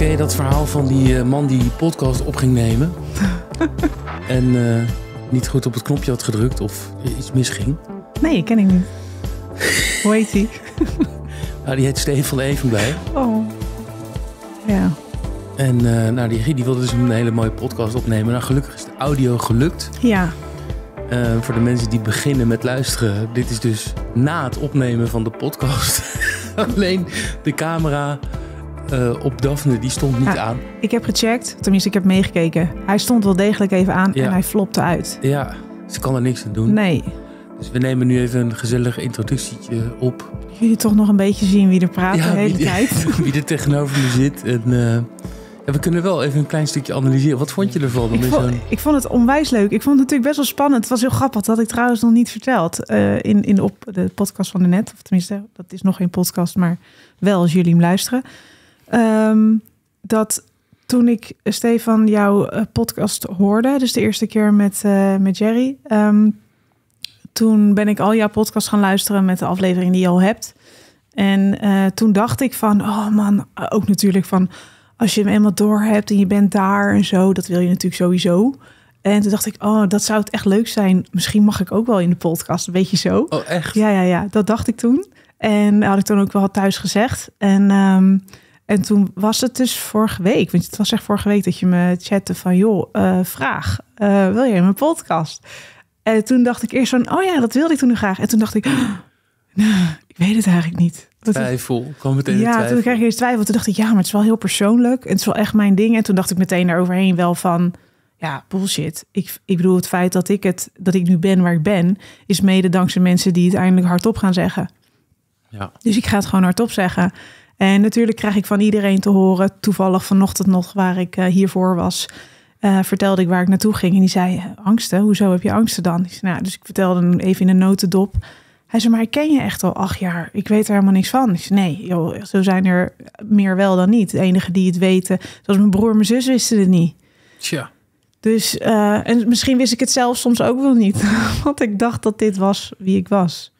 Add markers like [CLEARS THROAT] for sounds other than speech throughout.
ken je dat verhaal van die eh, man die podcast op ging nemen? [LAUGHS] en eh, niet goed op het knopje had gedrukt of iets misging? Nee, ken ik niet. [LAUGHS] Hoe heet hij? [LAUGHS] nou, die heet Steven van bij. Oh, ja. En eh, nou, die, die wilde dus een hele mooie podcast opnemen. Nou, gelukkig is de audio gelukt. Ja. voor de mensen die beginnen met luisteren, dit is dus na het opnemen van de podcast. Alleen de camera eh, op Daphne, die stond niet aan. Ik heb gecheckt, tenminste ik heb meegekeken. Hij stond wel degelijk even aan en hij flopte uit. Ja, ze kan er niks aan doen. Nee. Dus we nemen nu even een gezellig introductietje op. Jullie toch nog een beetje zien wie er praat de hele tijd. [LAUGHS] wie er tegenover me zit. En, eh, ja, we kunnen wel even een klein stukje analyseren. Wat vond je ervan? Ik vond, ik vond het onwijs leuk. Ik vond het natuurlijk best wel spannend. Het was heel grappig. Dat had ik trouwens nog niet verteld eh, in, in op de podcast van de net. Of tenminste, dat is nog geen podcast, maar wel als jullie hem luisteren. Ehm, dat toen ik, Stefan, jouw eh, podcast hoorde, dus de eerste keer met, eh, met Jerry, ehm, toen ben ik al jouw podcast gaan luisteren met de aflevering die je al hebt. En eh, toen dacht ik van, oh man, ook natuurlijk van, als je hem eenmaal door hebt en je bent daar en zo, dat wil je natuurlijk sowieso. En toen dacht ik, oh, dat zou het echt leuk zijn. Misschien mag ik ook wel in de podcast, weet je zo. Oh, echt? Ja, ja, ja. Dat dacht ik toen. En had ik toen ook wel thuis gezegd. En um, en toen was het dus vorige week, want het was echt vorige week dat je me chatte van, joh, eh, vraag, eh, wil je in mijn podcast? En toen dacht ik eerst van, oh ja, dat wilde ik toen graag. En toen dacht ik, oh, [GASPS] ik weet het eigenlijk niet. Dat twijfel, kwam meteen Ja, toen kreeg ik eerst twijfel. Toen dacht ik, ja, maar het is wel heel persoonlijk. En het is wel echt mijn ding. En toen dacht ik meteen daaroverheen wel van, ja, bullshit. Ik, ik bedoel, het feit dat ik, het, dat ik nu ben waar ik ben... is mede dankzij mensen die het eindelijk hardop gaan zeggen. Ja. Dus ik ga het gewoon hardop zeggen. En natuurlijk krijg ik van iedereen te horen, toevallig vanochtend nog waar ik eh, hiervoor was, eh, vertelde ik waar ik naartoe ging. En die zei, angsten? Hoezo heb je angsten dan? Ik zei, nou, dus ik vertelde hem even in een notendop. Hij zei, maar ik ken je echt al acht jaar. Ik weet er helemaal niks van. Ik zei, nee, joh, zo zijn er meer wel dan niet. De enige die het weten, zoals mijn broer en mijn zus wisten het niet. Tja. Dus, eh, en misschien wist ik het zelf soms ook wel niet. [LAUGHS] Want ik dacht dat dit was wie ik was.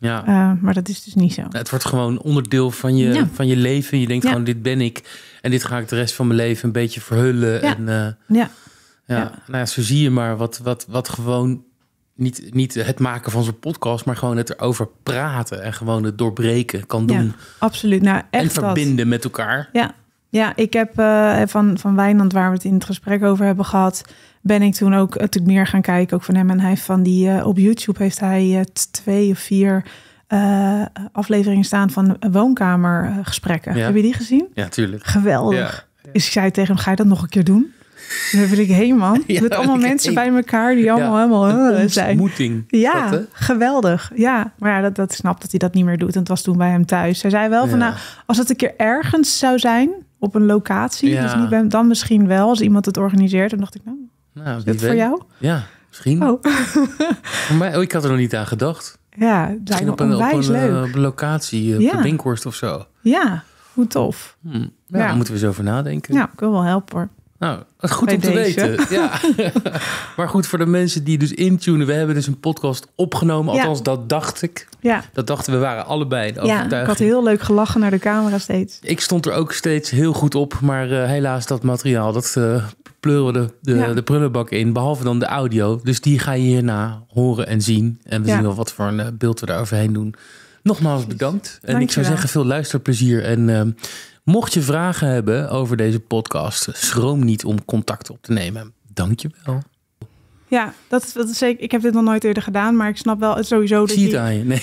Ja. Eh, maar dat is dus niet zo. Het wordt gewoon onderdeel van je, van je leven. Je denkt gewoon, dit ben ik. En dit ga ik de rest van mijn leven een beetje verhullen. Ja. En, uh, ja. Ja. Nou zo zie je maar wat, wat, wat gewoon... Niet, niet het maken van zo'n podcast, maar gewoon het erover praten. En gewoon het doorbreken kan doen. absoluut. Nou, echt en verbinden met elkaar. Ja, ja ik heb eh, van, van Wijnand, waar we het in het gesprek over hebben gehad ben ik toen ook natuurlijk meer gaan kijken ook van hem. En hij van die, eh, op YouTube heeft hij eh, twee of vier eh, afleveringen staan van woonkamergesprekken. Heb je die gezien? Ja, tuurlijk. Geweldig. Dus ik zei tegen hem, ga je dat nog een keer doen? En dus wil ik hé man. [LAUGHS] Ja, Met allemaal [LAUGHS] mensen bij elkaar die allemaal helemaal een zijn. Ontmoeting. Ja, geweldig. Ja, maar ja, dat, dat snapt dat hij dat niet meer doet. En het was toen bij hem thuis. Hij zei wel van, nou, als het een keer ergens zou zijn op een locatie, dus dan misschien wel als iemand het organiseert. Dan dacht ik, nou, nou, Is voor jou? Ja, misschien. Oh. [LAUGHS] maar, oh, ik had er nog niet aan gedacht. Ja, zijn op een, leuk. Eh, locatie, eh, op de Binkhorst of zo. Ja, hoe tof. Hmm. Nou, ja, Daar moeten we zo over nadenken. Ja, ik wil wel helpen hoor. Nou, goed om te weten. [LAUGHS] Ja. [LAUGHS] maar goed, voor de mensen die dus intunen. We hebben dus een podcast opgenomen. Althans, dat dacht ik. Ja. Dat dachten we waren allebei de Ja, ik had heel leuk gelachen naar de camera steeds. Ik stond er ook steeds heel goed op. Maar eh, helaas, dat materiaal, dat uh, eh, pleuren de, de, de, prullenbak in. Behalve dan de audio. Dus die ga je hierna horen en zien. En we zien wel wat voor een eh, beeld we daar overheen doen. Nogmaals bedankt. En ik zou zeggen, veel luisterplezier. En ehm, Mocht je vragen hebben over deze podcast, schroom niet om contact op te nemen. Dankjewel. Ja, dat, dat is zeker. Ik heb dit nog nooit eerder gedaan, maar ik snap wel sowieso dat Zie je. Aan je. Nee.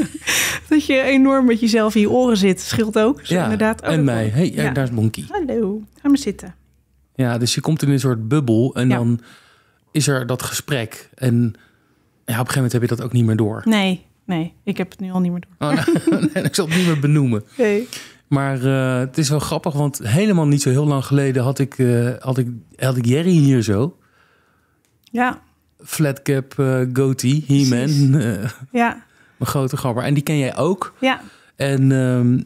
[LAUGHS] dat je enorm met jezelf in je oren zit. Scheelt ook. ja, inderdaad. en oh, mij. hey, daar is Monkey. Hallo, ga maar zitten. Ja, dus je komt in een soort bubbel en dan is er dat gesprek. En ja, op een gegeven moment heb je dat ook niet meer door. Nee, nee, ik heb het nu al niet meer door. Oh, [LAUGHS] nee, ik zal het niet meer benoemen. Nee. Maar eh, het is wel grappig, want helemaal niet zo heel lang geleden had ik, eh, had ik, had ik Jerry hier zo. Ja. Flatcap, uh, goatee, He-Man. [LAUGHS] ja. Mijn grote grapper. En die ken jij ook. Ja. En ehm,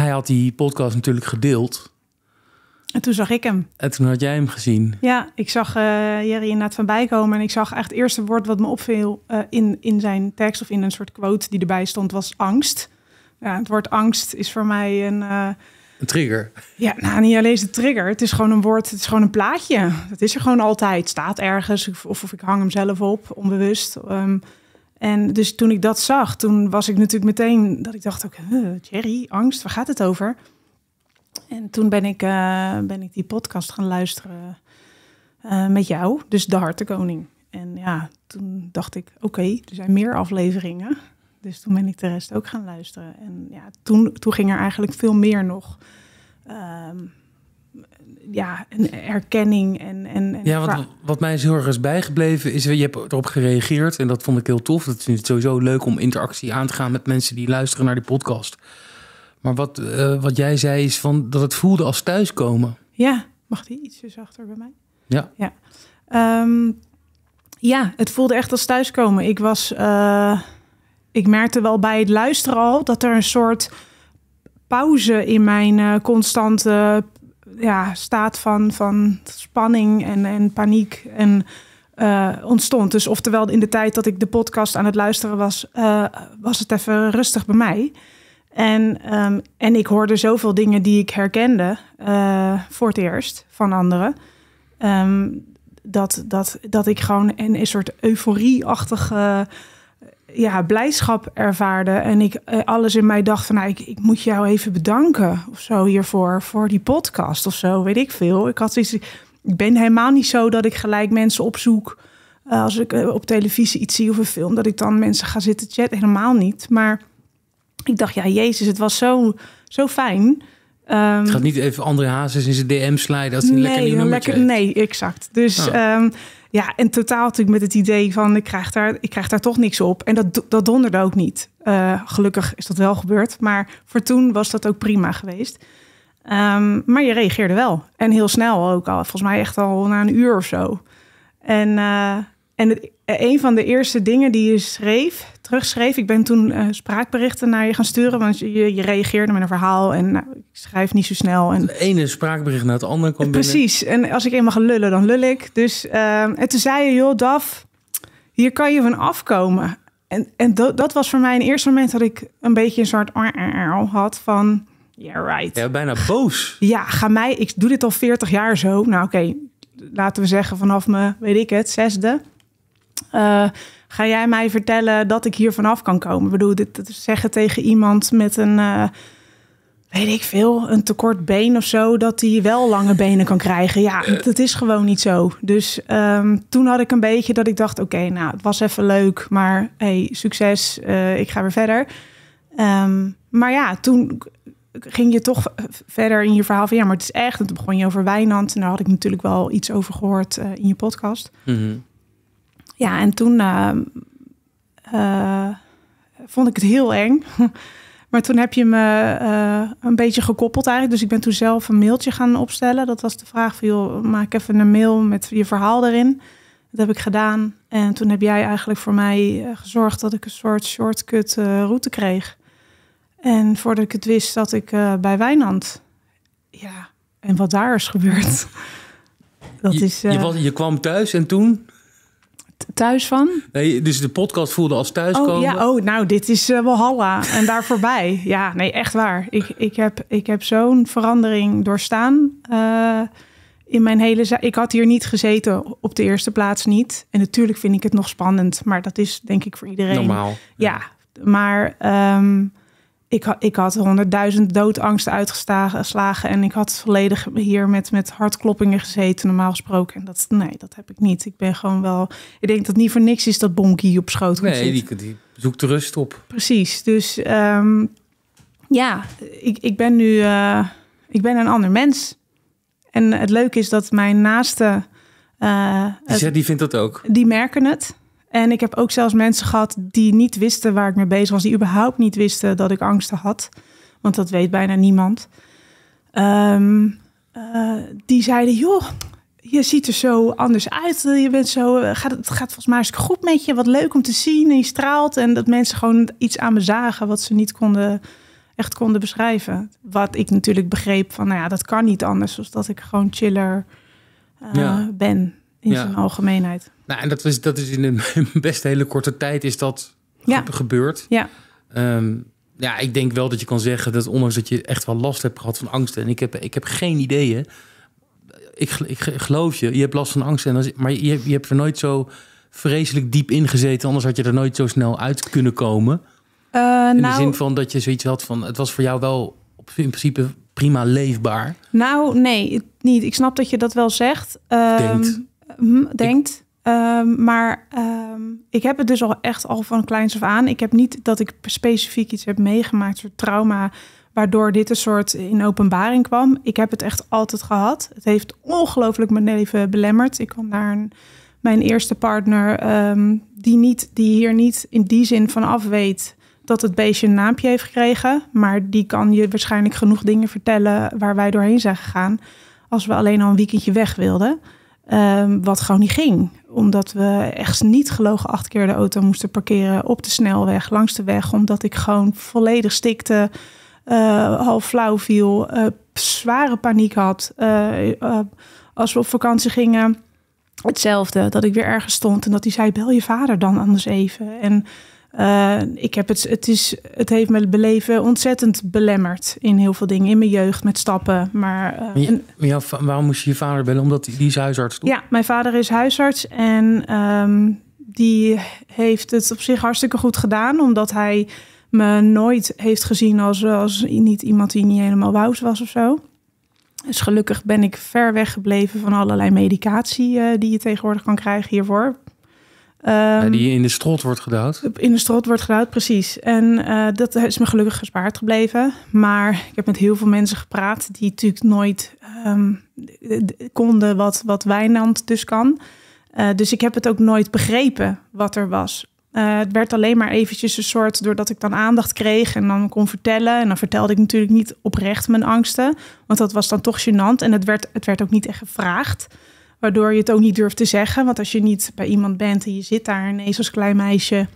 hij had die podcast natuurlijk gedeeld. En toen zag ik hem. En toen had jij hem gezien. Ja, ik zag uh, Jerry inderdaad van bijkomen. En ik zag echt het eerste woord wat me opviel in, in zijn tekst of in een soort quote die erbij stond, was angst ja, het woord angst is voor mij een. Eh, een trigger. Ja, nou, niet alleen is het trigger. Het is gewoon een woord, het is gewoon een plaatje. Dat is er gewoon altijd. Staat ergens of, of ik hang hem zelf op, onbewust. Ehm, en dus toen ik dat zag, toen was ik natuurlijk meteen dat ik dacht ook, huh, Jerry, angst, waar gaat het over? En toen ben ik, eh, ben ik die podcast gaan luisteren eh, met jou, dus De Hartenkoning. En ja, toen dacht ik, oké, er zijn meer afleveringen. Dus toen ben ik de rest ook gaan luisteren. En ja, toen, toen ging er eigenlijk veel meer nog. Ehm, ja, een erkenning en... en, ja, wat, wat mij heel erg is bijgebleven is... je hebt erop gereageerd en dat vond ik heel tof. dat Het ik sowieso leuk om interactie aan te gaan met mensen die luisteren naar die podcast. Maar wat, eh, wat jij zei is van, dat het voelde als thuiskomen. Ja, mag die ietsje zachter dus bij mij? Ja. Ja, ehm, ja het voelde echt als thuiskomen. Ik was... Eh, ik merkte wel bij het luisteren al dat er een soort pauze in mijn eh, constante ja, staat van, van spanning en, en paniek en, eh, ontstond. Dus oftewel in de tijd dat ik de podcast aan het luisteren was, eh, was het even rustig bij mij. En, ehm, en ik hoorde zoveel dingen die ik herkende voor het eerst van anderen. Ehm, dat, dat, dat ik gewoon een, een soort euforie-achtige ja, blijdschap ervaarde. En ik eh, alles in mij dacht van nou, ik, ik moet jou even bedanken of zo hiervoor. Voor die podcast of zo, weet ik veel. Ik had iets. Ik ben helemaal niet zo dat ik gelijk mensen opzoek. Eh, als ik eh, op televisie iets zie of een film, dat ik dan mensen ga zitten chatten. Helemaal niet. Maar ik dacht, ja, Jezus, het was zo, zo fijn. Ehm, het gaat niet even andere Hazes in zijn DM slijden als hij lekker nieuw Nee, exact. Dus, oh. Ja, en totaal natuurlijk met het idee van ik krijg daar, ik krijg daar toch niks op. En dat, dat donderde ook niet. Eh, gelukkig is dat wel gebeurd, maar voor toen was dat ook prima geweest. Ehm, maar je reageerde wel. En heel snel ook al. Volgens mij echt al na een uur of zo. En, eh, en een van de eerste dingen die je schreef terugschreef. Ik ben toen eh, spraakberichten naar je gaan sturen, want je, je reageerde met een verhaal en nou, ik schrijf niet zo snel. En... Het ene spraakbericht naar het andere kwam Precies, en als ik eenmaal ga lullen, dan lul ik. Dus, uh, en toen zei je, joh Daf, hier kan je van afkomen. En, en dat, dat was voor mij een eerste moment dat ik een beetje een soort had van... Yeah, right. Ja, bijna boos. Ja, ga mij, ik doe dit al 40 jaar zo. Nou oké, laten we zeggen vanaf me, weet ik het, zesde. Eh, ga jij mij vertellen dat ik hier vanaf kan komen? Ik bedoel, dit, dit zeggen tegen iemand met een, eh, weet ik veel, een tekort been of zo, dat hij wel lange benen kan krijgen. Ja, [CLEARS THROAT] dat is gewoon niet zo. Dus ehm, toen had ik een beetje dat ik dacht, oké, nou, het was even leuk, maar hey, succes, eh, ik ga weer verder. Ehm, maar ja, toen ging je toch verder in je verhaal van ja, maar het is echt. En toen begon je over Wijnand en daar had ik natuurlijk wel iets over gehoord eh, in je podcast. Mm ja, en toen eh, eh, vond ik het heel eng. [LAUGHS] maar toen heb je me eh, een beetje gekoppeld eigenlijk. Dus ik ben toen zelf een mailtje gaan opstellen. Dat was de vraag van, joh, maak even een mail met je verhaal erin. Dat heb ik gedaan. En toen heb jij eigenlijk voor mij gezorgd dat ik een soort shortcut route kreeg. En voordat ik het wist, zat ik bij Wijnand. Ja, en wat daar is gebeurd. [LAUGHS] Dat is, je, was, je kwam thuis en toen? thuis van? Nee, dus de podcast voelde als thuiskomen. Oh, ja, oh nou, dit is uh, wel halla en daar [LAUGHS] voorbij. Ja, nee, echt waar. Ik, ik heb, ik heb zo'n verandering doorstaan eh, in mijn hele... Ik had hier niet gezeten, op de eerste plaats niet. En natuurlijk vind ik het nog spannend, maar dat is denk ik voor iedereen. Normaal. Ja, maar... Ehm, ik, ik had honderdduizend doodangsten uitgeslagen en ik had volledig hier met, met hartkloppingen gezeten, normaal gesproken. En dat, nee, dat heb ik niet. Ik ben gewoon wel. Ik denk dat niet voor niks is dat Bonkie op schoot Nee, zit. Die, die zoekt rust op. Precies. Dus ehm, ja, ik, ik ben nu. Eh, ik ben een ander mens. En het leuke is dat mijn naaste. Uh, die, die vindt dat ook. Die merken het. En ik heb ook zelfs mensen gehad die niet wisten waar ik mee bezig was, die überhaupt niet wisten dat ik angsten had, want dat weet bijna niemand. Ehm, eh, die zeiden, joh, je ziet er zo anders uit. Je bent zo, eh, gaat, het gaat volgens mij hartstikke goed met je. Wat leuk om te zien. En je straalt. En dat mensen gewoon iets aan me zagen wat ze niet konden, echt konden beschrijven. Wat ik natuurlijk begreep van, nou ja, dat kan niet anders. Dus dat ik gewoon chiller uh, ja. ben in ja. zijn algemeenheid. Nou, en dat is, dat is in een [LAUGHS] best hele korte tijd is dat gebeurd. Ja. Ehm, ja, ik denk wel dat je kan zeggen dat ondanks dat je echt wel last hebt gehad van angsten. En ik heb, ik heb geen ideeën. Ik, ik, geloof je, je hebt last van angsten. En maar je, je hebt er nooit zo vreselijk diep ingezeten. Anders had je er nooit zo snel uit kunnen komen. Eh, in de nou zin van dat je zoiets had van... het was voor jou wel op, in principe prima leefbaar. Nou, nee, niet. Ik snap dat je dat wel zegt. Um, Hm, denkt. Ehm, maar ehm, ik heb het dus al echt al van kleins af aan. Ik heb niet dat ik specifiek iets heb meegemaakt, soort trauma, waardoor dit een soort in openbaring kwam. Ik heb het echt altijd gehad. Het heeft ongelooflijk mijn leven belemmerd. Ik kwam naar mijn eerste partner, ehm, die, niet, die hier niet in die zin van af weet dat het beestje een naampje heeft gekregen. Maar die kan je waarschijnlijk genoeg dingen vertellen waar wij doorheen zijn gegaan. Als we alleen al een weekendje weg wilden. Ehm, wat gewoon niet ging. Omdat we echt niet gelogen acht keer de auto moesten parkeren op de snelweg, langs de weg. Omdat ik gewoon volledig stikte, eh, half flauw viel, eh, zware paniek had. Eh, als we op vakantie gingen, hetzelfde. Dat ik weer ergens stond en dat hij zei, bel je vader dan anders even. En eh, ik heb het, het, is, het heeft mijn beleven ontzettend belemmerd in heel veel dingen. In mijn jeugd, met stappen. Maar, eh, waarom moest je je vader bellen? Omdat die is huisarts, toch? Ja, mijn vader is huisarts en ehm, die heeft het op zich hartstikke goed gedaan. Omdat hij me nooit heeft gezien als, als niet iemand die niet helemaal wouw was of zo. Dus gelukkig ben ik ver weggebleven van allerlei medicatie eh, die je tegenwoordig kan krijgen hiervoor die ehm, in de strot wordt geduwd? In de strot wordt geduwd, precies. En eh, dat is me gelukkig gespaard gebleven. Maar ik heb met heel veel mensen gepraat die natuurlijk nooit ehm, konden wat, wat Wijnand dus kan. Eh, dus ik heb het ook nooit begrepen wat er was. Eh, het werd alleen maar eventjes een soort, doordat ik dan aandacht kreeg en dan kon vertellen. En dan vertelde ik natuurlijk niet oprecht mijn angsten, want dat was dan toch gênant. En het werd, het werd ook niet echt gevraagd waardoor je het ook niet durft te zeggen. Want als je niet bij iemand bent en je zit daar ineens als klein meisje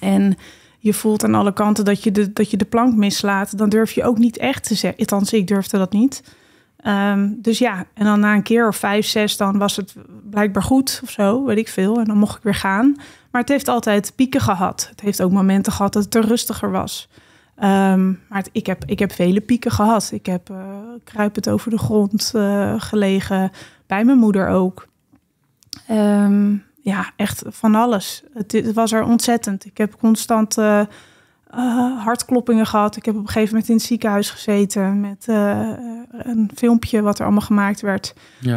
en je voelt aan alle kanten dat je de, dat je de plank mislaat, dan durf je ook niet echt te zeggen. Althans, ik durfde dat niet. Ehm, dus ja, en dan na een keer of vijf, zes, dan was het blijkbaar goed of zo, weet ik veel. En dan mocht ik weer gaan. Maar het heeft altijd pieken gehad. Het heeft ook momenten gehad dat het er rustiger was. Ehm, maar het, ik, heb, ik heb vele pieken gehad. Ik heb eh, kruipend over de grond eh, gelegen, bij mijn moeder ook. Ehm, ja, echt van alles. Het, het, was er ontzettend. Ik heb constant eh, eh, hartkloppingen gehad. Ik heb op een gegeven moment in het ziekenhuis gezeten met eh, een filmpje wat er allemaal gemaakt werd.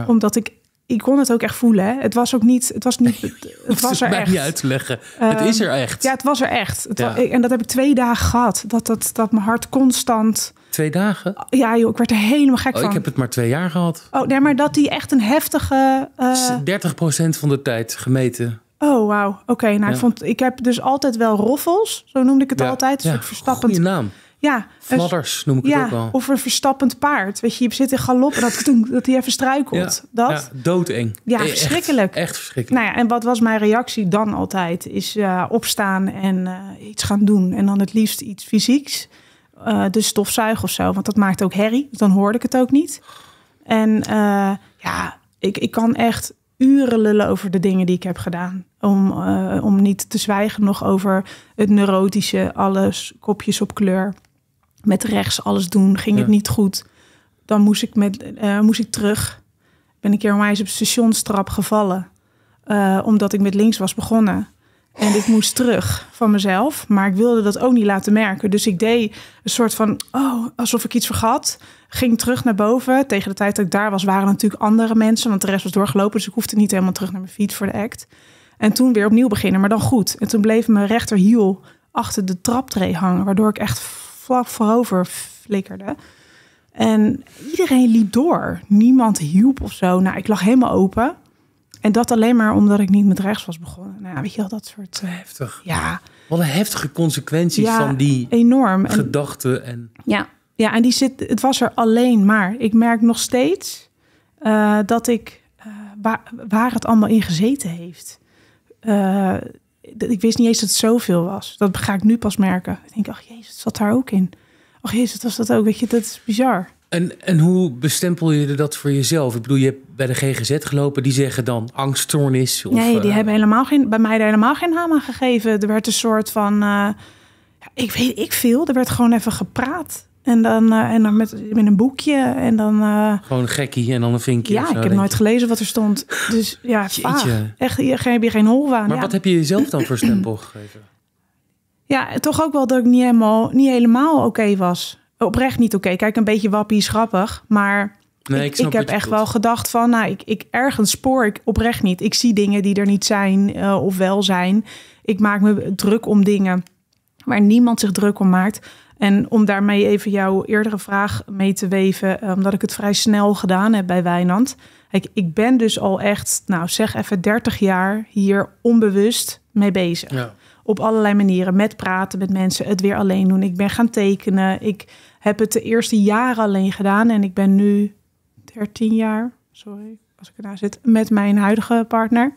Omdat ik ik kon het ook echt voelen. Hè? Het was ook niet. Het was niet. Het [LAUGHS] was er echt. niet uit te leggen. het is er echt. Ja, het was er echt. Het en dat heb ik twee dagen gehad. Dat, dat, dat mijn hart constant Twee dagen? Ja, joh, ik werd er helemaal gek oh, Ik heb het maar twee jaar gehad. Oh, nee, maar dat die echt een heftige. Uh... Eh, 30% van de tijd gemeten. Oh, wauw. Oké, nou, ik, vond, ik heb dus altijd wel roffels, zo noemde ik het altijd. Dus ja. verstappend. Goeie naam. Ja. Fladders noem ik ja, het ook al. Of een verstappend paard. Weet je, je zit in galop en dat, [LAUGHS] dat hij even struikelt. Ja, dat. Ja, doodeng. Ja, eh, echt, verschrikkelijk. Echt verschrikkelijk. Nou ja, en wat was mijn reactie dan altijd? Is eh, opstaan en iets gaan doen. En dan het liefst iets fysieks. Eh, de stofzuig of zo. Want dat maakt ook herrie. Dus dan hoorde ik het ook niet. En eh, ja, ik, ik kan echt uren lullen over de dingen die ik heb gedaan. Om, eh, om niet te zwijgen nog over het neurotische, alles, kopjes op kleur. Met rechts alles doen, ging het niet goed. Dan moest ik, met, moest ik terug. Ben een keer onwijs op stationstrap gevallen. omdat ik met links was begonnen. En ik moest terug van mezelf. Maar ik wilde dat ook niet laten merken. Dus ik deed een soort van, oh, alsof ik iets vergat. Ging terug naar boven. Tegen de tijd dat ik daar was, waren natuurlijk andere mensen. Want de rest was doorgelopen. Dus ik hoefde niet helemaal terug naar mijn fiets voor de act. En toen weer opnieuw beginnen, maar dan goed. En toen bleef mijn rechterhiel achter de traptree hangen. Waardoor ik echt vlak voorover flikkerde. En iedereen liep door. Niemand hielp of zo. Nou, ik lag helemaal open. En dat alleen maar omdat ik niet met rechts was begonnen. Nou, weet je wel, dat soort... Eh, Heftig. Ja. Wat heftige consequenties van die enorm. gedachten. En... Ja, ja, en die zit, het was er alleen maar. Ik merk nog steeds eh, dat ik, eh, waar, het allemaal in gezeten heeft. Uh, ik wist niet eens dat het zoveel was. Dat ga ik nu pas merken. Ik denk, ach jezus, het zat daar ook in. Ach jezus, was dat ook. Weet je, dat is bizar. En, en hoe bestempel je dat voor jezelf? Ik bedoel, je hebt bij de GGZ gelopen, die zeggen dan angststoornis. Of, nee, die eh, hebben helemaal geen, bij mij daar helemaal geen naam aan gegeven. Er werd een soort van, eh, ik weet ik veel, er werd gewoon even gepraat. En dan, eh, en dan met, met een boekje en dan... gewoon een gekkie en dan een vinkje. Ja, ik heb nooit gelezen wat er stond. Dus ja, vaag. Echt, hier heb je geen hol aan. Maar wat heb je jezelf dan voor [CLEARS THROAT] stempel gegeven? Ja, toch ook wel dat ik niet helemaal, niet helemaal oké was oprecht niet oké. Kijk, een beetje wappie is grappig, maar nee, ik, heb echt wel gedacht van, nou, ik, ik ergens spoor ik oprecht niet. Ik zie dingen die er niet zijn eh, of wel zijn. Ik maak me druk om dingen waar niemand zich druk om maakt. En om daarmee even jouw eerdere vraag mee te weven, eh, omdat ik het vrij snel gedaan heb bij Wijnand. Kijk, ik ben dus al echt, nou zeg even 30 jaar hier onbewust mee bezig. Ja op allerlei manieren. Met praten met mensen, het weer alleen doen. Ik ben gaan tekenen. Ik heb het de eerste jaren alleen gedaan. En ik ben nu 13 jaar, sorry als ik ernaar zit, met mijn huidige partner.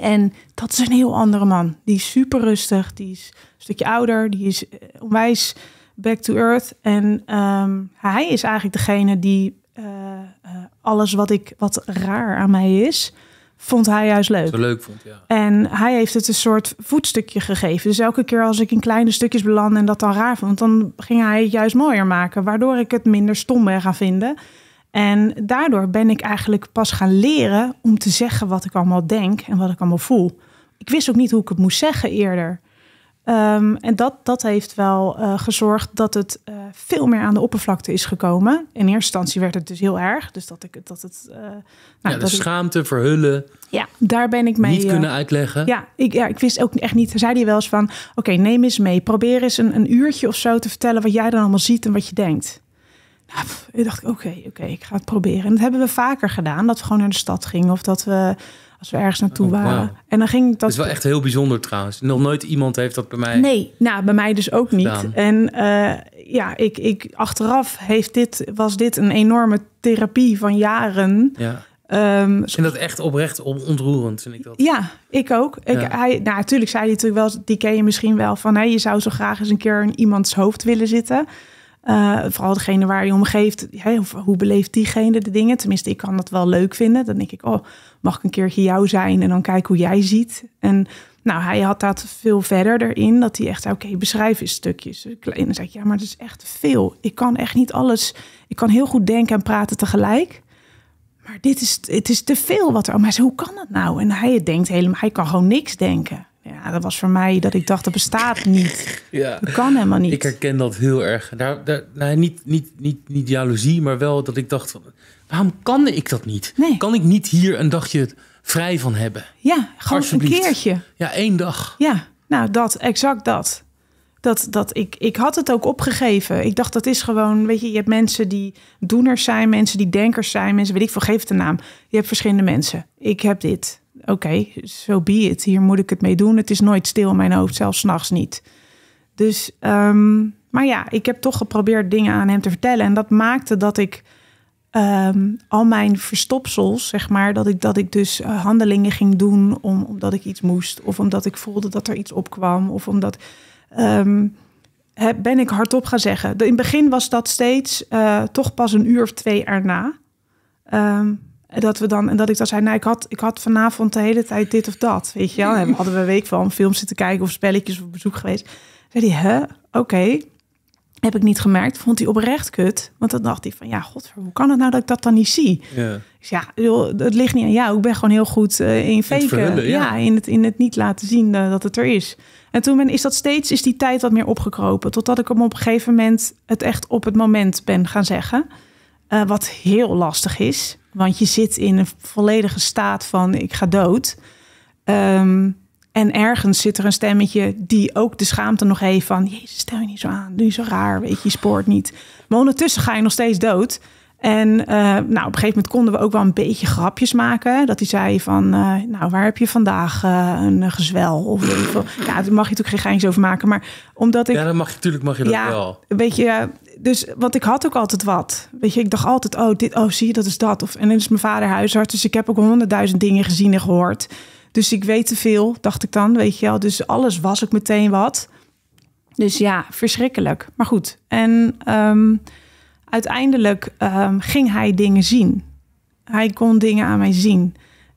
En dat is een heel andere man. Die is super rustig, die is een stukje ouder, die is eh, onwijs back to earth. En ehm, hij is eigenlijk degene die eh, eh, alles wat, ik, wat raar aan mij is, vond hij juist leuk. leuk vond, ja. En hij heeft het een soort voetstukje gegeven. Dus elke keer als ik in kleine stukjes beland en dat dan raar vond, dan ging hij het juist mooier maken, waardoor ik het minder stom ben gaan vinden. En daardoor ben ik eigenlijk pas gaan leren om te zeggen wat ik allemaal denk en wat ik allemaal voel. Ik wist ook niet hoe ik het moest zeggen eerder. Ehm, en dat, dat heeft wel eh, gezorgd dat het eh, veel meer aan de oppervlakte is gekomen. In eerste instantie werd het dus heel erg. Dus dat ik dat het. Eh, nou, ja, de schaamte, verhullen. Ja, daar ben ik mee. Niet kunnen uitleggen. Ja ik, ja, ik wist ook echt niet. Zei hij wel eens van: Oké, neem eens mee. Probeer eens een, een uurtje of zo te vertellen wat jij dan allemaal ziet en wat je denkt. Nou, ik dacht, oké, oké, ik ga het proberen. En dat hebben we vaker gedaan. Dat we gewoon naar de stad gingen of dat we als we ergens naartoe oh, waren. En dan ging dat. Het is wel echt heel bijzonder trouwens. Nog nooit iemand heeft dat bij mij. Nee, nou, bij mij dus ook niet. En eh, ja, ik, ik achteraf heeft dit, was dit een enorme therapie van jaren. Ja. Ehm, ik vind dat echt oprecht ontroerend, vind ik dat. Ja, ik ook. Ik, Hij, nou, natuurlijk zei hij natuurlijk wel, die ken je misschien wel, van hè, je zou zo graag eens een keer in iemands hoofd willen zitten. Eh, vooral degene waar je om geeft, hoe beleeft diegene de dingen? Tenminste, ik kan dat wel leuk vinden. Dan denk ik, oh, mag ik een keertje jou zijn en dan kijk hoe jij ziet. En nou, hij had dat veel verder erin, dat hij echt zei, oké, beschrijf eens stukjes. En dan zei ik, ja, maar het is echt veel. Ik kan echt niet alles, ik kan heel goed denken en praten tegelijk. Maar dit is, het is te veel wat er... Oh, maar zei, hoe kan dat nou? En hij denkt helemaal, hij kan gewoon niks denken. Ja, dat was voor mij dat ik dacht, dat bestaat niet. Ja. Dat kan helemaal niet. Ik herken dat heel erg. Daar, daar, niet, niet, niet, niet jaloezie, maar wel dat ik dacht, van, waarom kan ik dat niet? Nee. Kan ik niet hier een dagje vrij van hebben? Ja, gewoon een keertje. Ja, één dag. Ja, nou dat, exact dat. Dat, dat ik, ik had het ook opgegeven. Ik dacht, dat is gewoon, weet je, je hebt mensen die doeners zijn, mensen die denkers zijn, mensen, weet ik veel, geef het naam. Je hebt verschillende mensen. Ik heb dit oké, zo so be Hier moet ik het mee doen. Het is nooit stil in mijn hoofd, zelfs s'nachts niet. Dus, ehm, maar ja, ik heb toch geprobeerd dingen aan hem te vertellen. En dat maakte dat ik ehm, al mijn verstopsels, zeg maar, dat ik, dat ik dus eh, handelingen ging doen om, omdat ik iets moest. Of omdat ik voelde dat er iets opkwam. Of omdat. Ehm, ben ik hardop gaan zeggen. In het begin was dat steeds eh, toch pas een uur of twee erna. Dat we dan, en dat ik dan zei, nou, ik had, ik had vanavond de hele tijd dit of dat. Weet je wel, hadden we een week van films zitten kijken of spelletjes of bezoek geweest. Zei hij, hè, huh? oké. Heb ik niet gemerkt. Vond hij oprecht kut. Want dan dacht hij van, ja, god, hoe kan het nou dat ik dat dan niet zie? Ja, dus ja het ligt niet aan jou. Ik ben gewoon heel goed eh, in faken. In ja. in, het, in het niet laten zien eh, dat het er is. En toen ben, is dat steeds, is die tijd wat meer opgekropen. Totdat ik hem op een gegeven moment het echt op het moment ben gaan zeggen. Eh, wat heel lastig is, want je zit in een volledige staat van ik ga dood. Ehm, en ergens zit er een stemmetje die ook de schaamte nog heeft van... Jezus, stel je niet zo aan, doe je zo raar, weet je, je spoort niet. Maar ondertussen ga je nog steeds dood. En eh, nou, op een gegeven moment konden we ook wel een beetje grapjes maken. Dat hij zei van, eh, nou, waar heb je vandaag een gezwel? Of Ja, daar mag je natuurlijk geen geintjes over maken. Maar omdat ik... Ja, dat mag je, natuurlijk mag je dat ja, wel. beetje dus, wat ik had ook altijd wat. Weet je, ik dacht altijd, oh, dit, oh, zie je, dat is dat. Of, en dan is mijn vader huisarts, dus ik heb ook honderdduizend dingen gezien en gehoord. Dus ik weet te veel, dacht ik dan, weet je wel. Dus alles was ook meteen wat. Dus ja, verschrikkelijk. Maar goed, en ehm, uiteindelijk ehm, ging hij dingen zien. Hij kon dingen aan mij zien.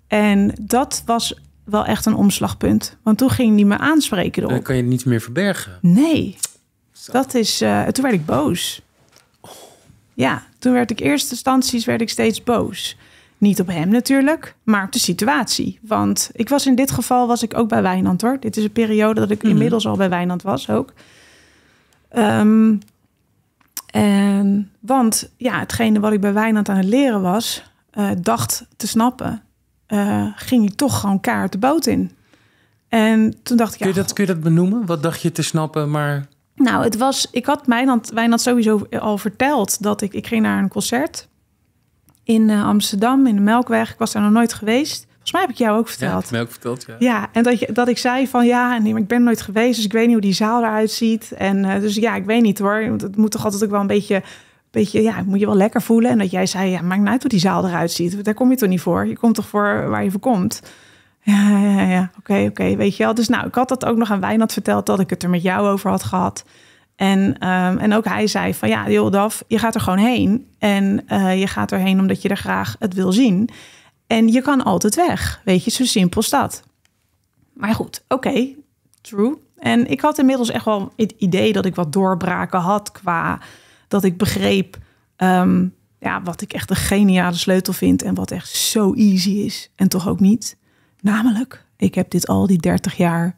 En dat was wel echt een omslagpunt. Want toen ging hij me aanspreken. Erop. Dan kan je het niet meer verbergen. Nee. Dat is, eh, toen werd ik boos. Ja, toen werd ik eerste instanties werd ik steeds boos. Niet op hem natuurlijk, maar op de situatie. Want ik was in dit geval was ik ook bij Wijnand hoor. Dit is een periode dat ik mhm. inmiddels al bij Wijnand was ook. Ehm, en, want ja, hetgene wat ik bij Wijnand aan het leren was, eh, dacht te snappen, eh, ging ik toch gewoon kaart de boot in. En toen dacht ik. Kun je, dat, kun je dat benoemen? Wat dacht je te snappen, maar nou, het was, ik had Wijnand, had sowieso al verteld dat ik, ik ging naar een concert in eh, Amsterdam, in de Melkweg. Ik was daar nog nooit geweest. Volgens mij heb ik jou ook verteld. Ja, verteld, ja. Ja, en dat, je, dat ik zei van ja, nee, maar ik ben nooit geweest, dus ik weet niet hoe die zaal eruit ziet. En eh, dus ja, ik weet niet hoor. Het moet toch altijd ook wel een beetje, beetje, ja, moet je wel lekker voelen. En dat jij zei, ja, maakt niet uit hoe die zaal eruit ziet. Daar kom je toch niet voor. Je komt toch voor waar je voor komt. Ja, ja, ja. Oké, oké. Weet je wel. Dus nou, ik had dat ook nog aan Wijnand verteld dat ik het er met jou over had gehad. En, ehm, en ook hij zei van ja, joh Daf, je gaat er gewoon heen. En eh, je gaat erheen omdat je er graag het wil zien. En je kan altijd weg. Weet je, zo simpel is dat. Maar goed, oké, true. En ik had inmiddels echt wel het idee dat ik wat doorbraken had qua dat ik begreep ehm, ja, wat ik echt een geniale sleutel vind en wat echt zo easy is en toch ook niet. Namelijk, ik heb dit al die 30 jaar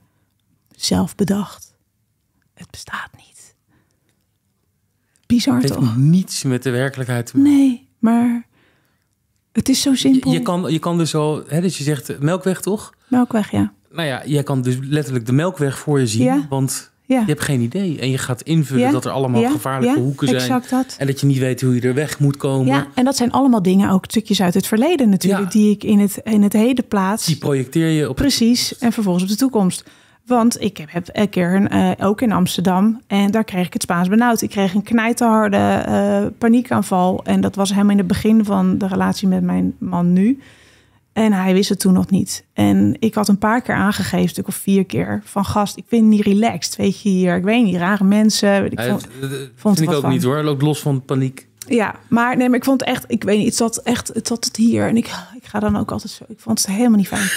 zelf bedacht. Het bestaat niet. Bizar het heeft toch? niets met de werkelijkheid te maken. Nee, maar het is zo simpel. Je, kan, je kan dus al, hè, dus je zegt eh, melkweg toch? Melkweg, ja. Nou ja, jij kan dus letterlijk de melkweg voor je zien. Ja. Want ja. Je hebt geen idee. En je gaat invullen dat er allemaal gevaarlijke hoeken zijn. En dat je niet weet hoe je er weg moet komen. Ja, en dat zijn allemaal dingen, ook stukjes uit het verleden natuurlijk, die ik in het, in het heden plaats. Die projecteer je op. Precies, en vervolgens op de toekomst. Want ik heb een keer eh, ook in Amsterdam en daar kreeg ik het Spaans benauwd. Ik kreeg een knijterharde uh, paniekaanval. En dat was helemaal in het begin van de relatie met mijn man nu. En hij wist het toen nog niet. En ik had een paar keer aangegeven, stuk of vier keer, van gast, ik vind niet relaxed, weet je hier. Ik weet niet, rare mensen. Ik vond, eh, vind ik ook niet hoor, loopt los van paniek. Ja, maar nee, maar ik vond echt, ik weet niet, het zat echt, het zat het hier. En ik, ik ga dan ook altijd zo, ik vond het helemaal niet fijn.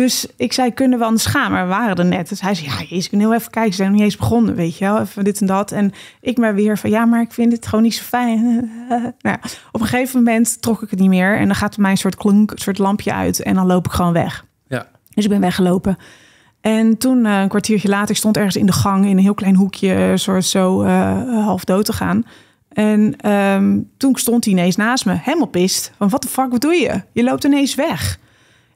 Dus ik zei, kunnen we anders gaan? Maar we waren er net. Dus hij zei, ja, jezus, ik ben heel even kijken. Ze zijn nog niet eens begonnen, weet je wel. Even dit en dat. En ik maar weer van, ja, maar ik vind het gewoon niet zo fijn. [LAUGHS] nou, op een gegeven moment trok ik het niet meer. En dan gaat mijn soort klunk, soort lampje uit. En dan loop ik gewoon weg. Ja. Dus ik ben weggelopen. En toen, eh, een kwartiertje later, ik stond ergens in de gang... in een heel klein hoekje, eh, soort zo eh, half dood te gaan... En ehm, toen stond hij ineens naast me, helemaal pist. Van, wat de fuck, wat doe je? Je loopt ineens weg.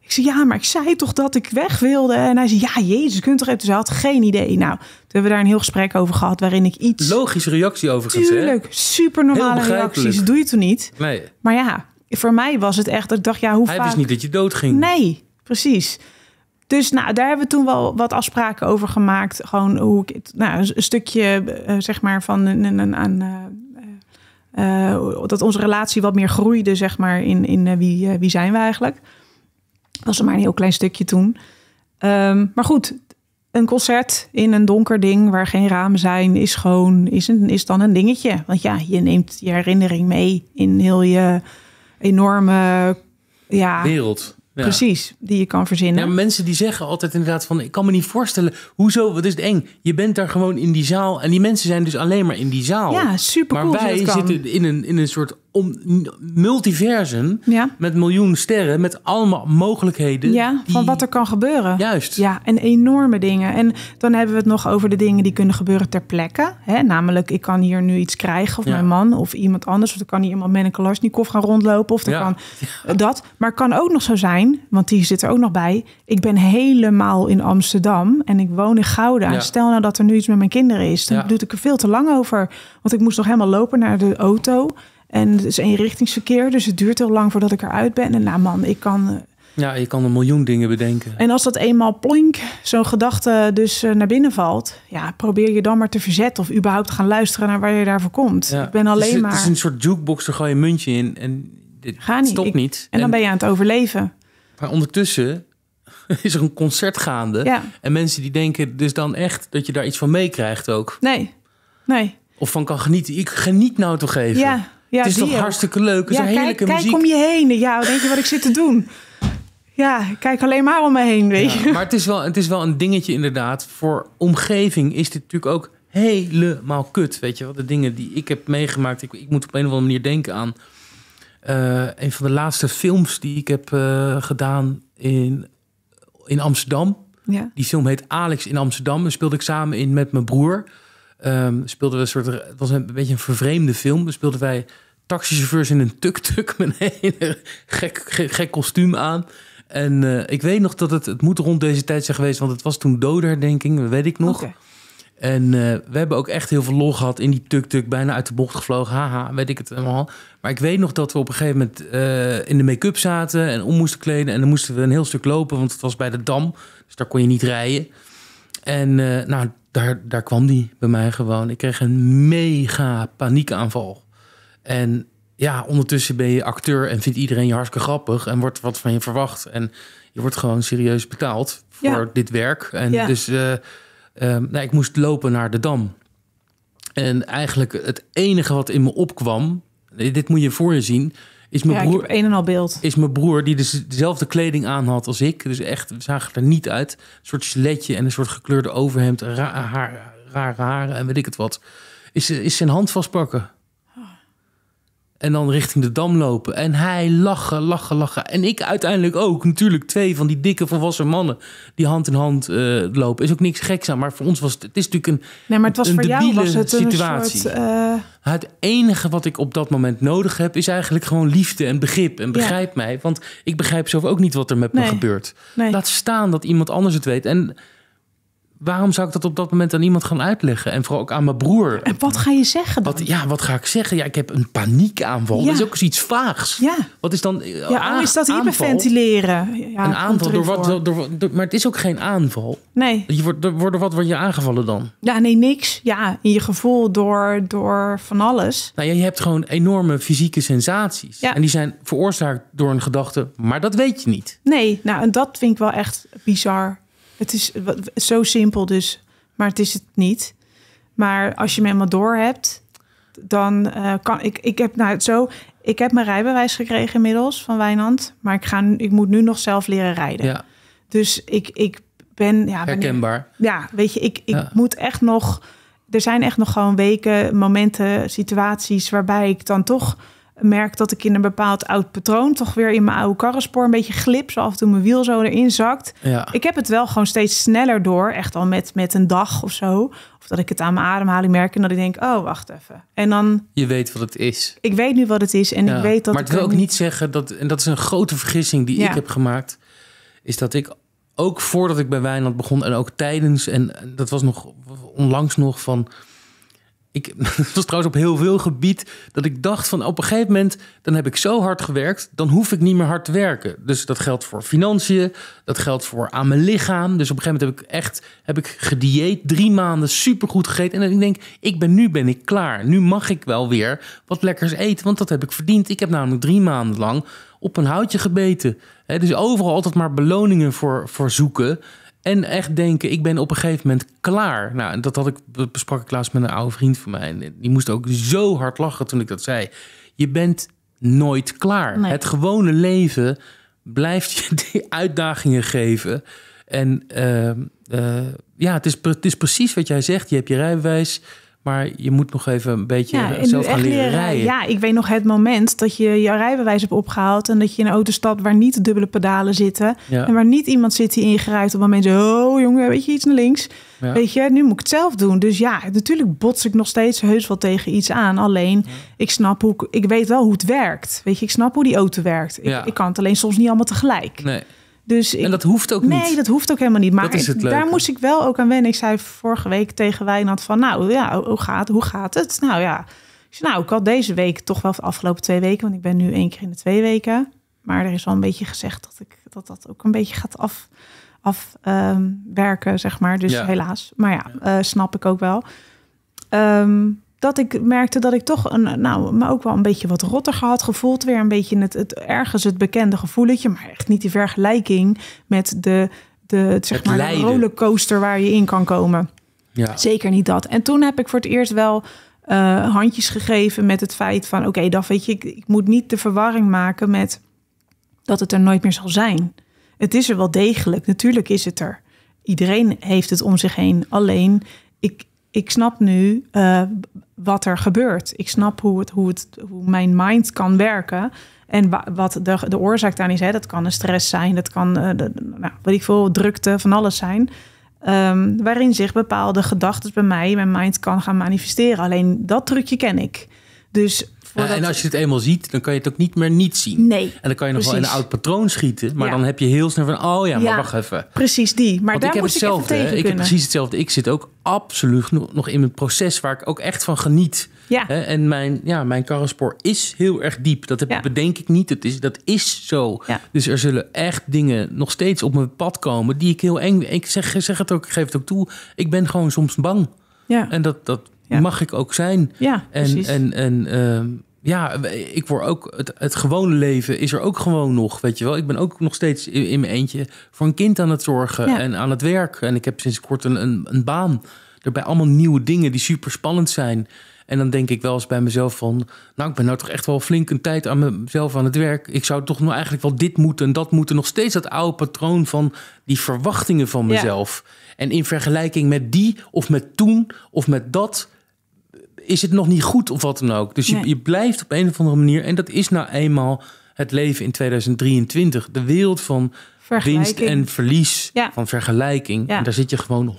Ik zei, ja, maar ik zei toch dat ik weg wilde? En hij zei, ja, jezus, kunt toch even? Dus had geen idee. Nou, toen hebben we daar een heel gesprek over gehad... waarin ik iets... Logische reactie overigens, Tuurlijk, Leuk, super normale reacties. doe je toch niet? Nee. Maar ja, voor mij was het echt dat ik dacht, ja, hoe hij vaak... wist niet dat je dood ging Nee, precies. Dus nou, daar hebben we toen wel wat afspraken over gemaakt. Gewoon hoe ik nou, een stukje eh, zeg maar van een, aan. Eh, eh, dat onze relatie wat meer groeide, zeg maar, in, in wie, wie zijn we eigenlijk was er maar een heel klein stukje toen. Ehm, maar goed, een concert in een donker ding waar geen ramen zijn, is gewoon, is, een, is dan een dingetje. Want ja, je neemt je herinnering mee in heel je enorme ja, wereld. Precies, die je kan verzinnen. Ja, mensen die zeggen altijd inderdaad van... ik kan me niet voorstellen, hoezo, wat is het eng? Je bent daar gewoon in die zaal... en die mensen zijn dus alleen maar in die zaal. Ja, super Maar wij zitten in een, in een soort om multiversum ja. met miljoenen sterren, met allemaal mogelijkheden. Ja, die... van wat er kan gebeuren. Juist. Ja, en enorme dingen. En dan hebben we het nog over de dingen die kunnen gebeuren ter plekke. Hè? Namelijk, ik kan hier nu iets krijgen, of mijn man, of iemand anders. Of er kan hier iemand met een Kalashnikov gaan rondlopen, of er kan [LAUGHS] eh, dat. Maar het kan ook nog zo zijn, want die zit er ook nog bij. Ik ben helemaal in Amsterdam en ik woon in Gouda. stel nou dat er nu iets met mijn kinderen is, dan doe ik er veel te lang over. Want ik moest nog helemaal lopen naar de auto. En het is eenrichtingsverkeer, dus het duurt heel lang voordat ik eruit ben. En nou man, ik kan... Eh, ja, je kan een miljoen dingen bedenken. En als dat eenmaal plonk, zo'n gedachte dus eh, naar binnen valt... ja, probeer je dan maar te verzetten of überhaupt gaan luisteren naar waar je daarvoor komt. ik ben alleen het is, maar... Het is een soort jukebox, daar gooi je een muntje in en stop niet. niet. En dan ben je aan het overleven. Maar ondertussen [LAUGHS] is er een concert gaande. En mensen die denken dus dan echt dat je daar iets van meekrijgt ook. Nee, nee. Of van kan genieten. Ik geniet nou toch even. Ja, ja, het is toch hartstikke leuk. Het ja, is een heerlijke kijk, muziek. Kijk om je heen. Ja, denk je wat ik zit te doen? Ja, ik kijk alleen maar om me heen, weet je. Maar het is, wel, het is wel een dingetje inderdaad. Voor omgeving is dit natuurlijk ook helemaal kut, weet je wel. De dingen die ik heb meegemaakt. Ik, ik moet op een of andere manier denken aan... Eh, een van de laatste films die ik heb eh, gedaan in, in Amsterdam. Ja. Die film heet Alex in Amsterdam. Daar speelde ik samen in met mijn broer. Um, speelden we een soort, het was een beetje een vervreemde film. Daar speelden wij taxichauffeurs in een tuk-tuk met een gek, gek, kostuum aan. En eh, ik weet nog dat het, het moet rond deze tijd zijn geweest, want het was toen dodenherdenking, dat weet ik nog. En eh, we hebben ook echt heel veel lol gehad in die tuk-tuk, bijna uit de bocht gevlogen. Haha, weet ik het allemaal. Maar ik weet nog dat we op een gegeven moment eh, in de make-up zaten en om moesten kleden. En dan moesten we een heel stuk lopen, want het was bij de dam. Dus daar kon je niet rijden. En nou, daar, daar kwam die bij mij gewoon. Ik kreeg een mega paniekaanval. En ja, ondertussen ben je acteur en vindt iedereen je hartstikke grappig en wordt wat van je verwacht. En je wordt gewoon serieus betaald voor dit werk. En dus eh, ehm, nou, ik moest lopen naar de dam. En eigenlijk het enige wat in me opkwam, dit moet je voor je zien, is mijn ja, broer. een en al beeld. Is mijn broer die dus dezelfde kleding aan had als ik. Dus echt, we zagen er niet uit. Een soort sletje en een soort gekleurde overhemd, raar, rare haren en weet ik het wat. Is, is zijn hand vastpakken. En dan richting de dam lopen. En hij lachen, lachen, lachen. En ik uiteindelijk ook. Natuurlijk twee van die dikke volwassen mannen die hand in hand eh, lopen. Is ook niks geks aan. Maar voor ons was het, is natuurlijk een Nee, maar het was voor jou was het een situatie. Soort, eh, Het enige wat ik op dat moment nodig heb is eigenlijk gewoon liefde en begrip. En begrijp mij. Want ik begrijp zelf ook niet wat er met me gebeurt. Nee. Laat staan dat iemand anders het weet. En waarom zou ik dat op dat moment aan iemand gaan uitleggen? En vooral ook aan mijn broer. En wat ga je zeggen dan? Wat, ja, wat ga ik zeggen? Ja, ik heb een paniekaanval. Dat is ook eens iets vaags. Ja. Wat is dan... Ja, eh, is dat hyperventileren? Ja, een aanval door wat... Door, maar het is ook geen aanval. Nee. Je wordt, door, wat word je aangevallen dan? Ja, nee, niks. Ja, in je gevoel door, door van alles. Nou ja, je hebt gewoon enorme fysieke sensaties. En die zijn veroorzaakt door een gedachte, maar dat weet je niet. Nee, nou, en dat vind ik wel echt bizar het is zo simpel dus, maar het is het niet. Maar als je me helemaal door hebt, dan eh, kan ik, ik heb nou zo, ik heb mijn rijbewijs gekregen inmiddels van Wijnand, maar ik, ga, ik moet nu nog zelf leren rijden. Ja. Dus ik, ik ben, ja, herkenbaar. ja, weet je, ik, ik moet echt nog, er zijn echt nog gewoon weken, momenten, situaties waarbij ik dan toch merk dat ik in een bepaald oud patroon toch weer in mijn oude karrenspoor een beetje glip, zo af en mijn wiel zo erin zakt. Ja. Ik heb het wel gewoon steeds sneller door, echt al met, met een dag of zo. Of dat ik het aan mijn ademhaling merk en dat ik denk, oh, wacht even. En dan... Je weet wat het is. Ik weet nu wat het is en ik weet dat... Maar het wil ook niet zeggen, dat, en dat is een grote vergissing die ik heb gemaakt, is dat ik ook voordat ik bij Wijnland begon en ook tijdens, en dat was nog onlangs nog van ik, [LAUGHS] was trouwens op heel veel gebied dat ik dacht van op een gegeven moment, dan heb ik zo hard gewerkt, dan hoef ik niet meer hard te werken. Dus dat geldt voor financiën, dat geldt voor aan mijn lichaam. Dus op een gegeven moment heb ik echt, heb ik gedieet, drie maanden supergoed gegeten. En ik denk, ik ben, nu ben ik klaar. Nu mag ik wel weer wat lekkers eten, want dat heb ik verdiend. Ik heb namelijk drie maanden lang op een houtje gebeten. He, dus overal altijd maar beloningen voor, voor zoeken. En echt denken, ik ben op een gegeven moment klaar. Nou, dat had ik, dat besprak ik laatst met een oude vriend van mij. En die moest ook zo hard lachen toen ik dat zei. Je bent nooit klaar. Het gewone leven blijft je [LAUGHS] die uitdagingen geven. En ehm, eh, ja, het is, het is precies wat jij zegt. Je hebt je rijbewijs. Maar je moet nog even een beetje zelf gaan leren, rijden. Ja, ik weet nog het moment dat je je rijbewijs hebt opgehaald... en dat je in een auto stapt waar niet dubbele pedalen zitten... en waar niet iemand zit die ingrijpt op een moment... oh jongen, weet je, iets naar links. Weet je, nu moet ik het zelf doen. Dus ja, natuurlijk bots ik nog steeds heus wel tegen iets aan. Alleen, ik snap hoe... Ik weet wel hoe het werkt. Weet je, ik snap hoe die auto werkt. Ik, ik kan het alleen soms niet allemaal tegelijk. Nee. Dus en dat hoeft ook nee, niet. Nee, dat hoeft ook helemaal niet. Maar daar moest ik wel ook aan wennen. Ik zei vorige week tegen Wijnand van... nou ja, hoe gaat, hoe gaat het? Nou ja, ik zei, nou ik had deze week toch wel de afgelopen twee weken... want ik ben nu één keer in de twee weken. Maar er is al een beetje gezegd dat ik, dat, dat ook een beetje gaat af, afwerken, ehm, zeg maar. Dus helaas. Maar ja, eh, snap ik ook wel. Ehm, dat ik merkte dat ik toch een, nou, me ook wel een beetje wat rotter had gevoeld. Weer een beetje het, het ergens het bekende gevoeletje, maar echt niet die vergelijking met de, de, het, zeg maar, rollercoaster waar je in kan komen. Ja. Zeker niet dat. En toen heb ik voor het eerst wel eh, handjes gegeven met het feit van: oké, okay, weet je, ik, ik moet niet de verwarring maken met dat het er nooit meer zal zijn. Het is er wel degelijk, natuurlijk is het er. Iedereen heeft het om zich heen. Alleen ik, ik snap nu eh, wat er gebeurt. Ik snap hoe, het, hoe, het, hoe mijn mind kan werken. En wat de, de oorzaak daarin is. Hè. Dat kan een stress zijn, dat kan uh, nou, ik veel, drukte, van alles zijn. Ehm, waarin zich bepaalde gedachten bij mij, mijn mind kan gaan manifesteren. Alleen dat trucje ken ik. Dus voordat... Eh, en als je het eenmaal ziet, dan kan je het ook niet meer niet zien. Nee. En dan kan je nog wel in een oud patroon schieten. Maar dan heb je heel snel van, oh ja, maar wacht even. Precies die. Maar daar ik heb moet hetzelfde, ik even Ik heb precies hetzelfde. Ik zit ook absoluut nog in mijn proces waar ik ook echt van geniet. Ja. Hè? En mijn, ja, mijn karrenspoor is heel erg diep. Dat heb, bedenk ik niet. Dat is, dat is zo. Dus er zullen echt dingen nog steeds op mijn pad komen die ik heel eng... Ik zeg, zeg het ook, ik geef het ook toe. Ik ben gewoon soms bang. Ja. En dat, dat mag ik ook zijn. Ja, en, en, en ehm, ja, ik word ook. Het, het gewone leven is er ook gewoon nog. Weet je wel, ik ben ook nog steeds in, mijn eentje voor een kind aan het zorgen en aan het werk. En ik heb sinds kort een, een, een baan. Daarbij allemaal nieuwe dingen die super spannend zijn. En dan denk ik wel eens bij mezelf van... nou, ik ben nou toch echt wel flink een tijd aan mezelf aan het werk. Ik zou toch nou eigenlijk wel dit moeten en dat moeten. Nog steeds dat oude patroon van die verwachtingen van mezelf. En in vergelijking met die of met toen of met dat is het nog niet goed of wat dan ook. Dus je, je blijft op een of andere manier, en dat is nou eenmaal het leven in 2023, de wereld van winst en verlies, van vergelijking. En daar zit je gewoon 100%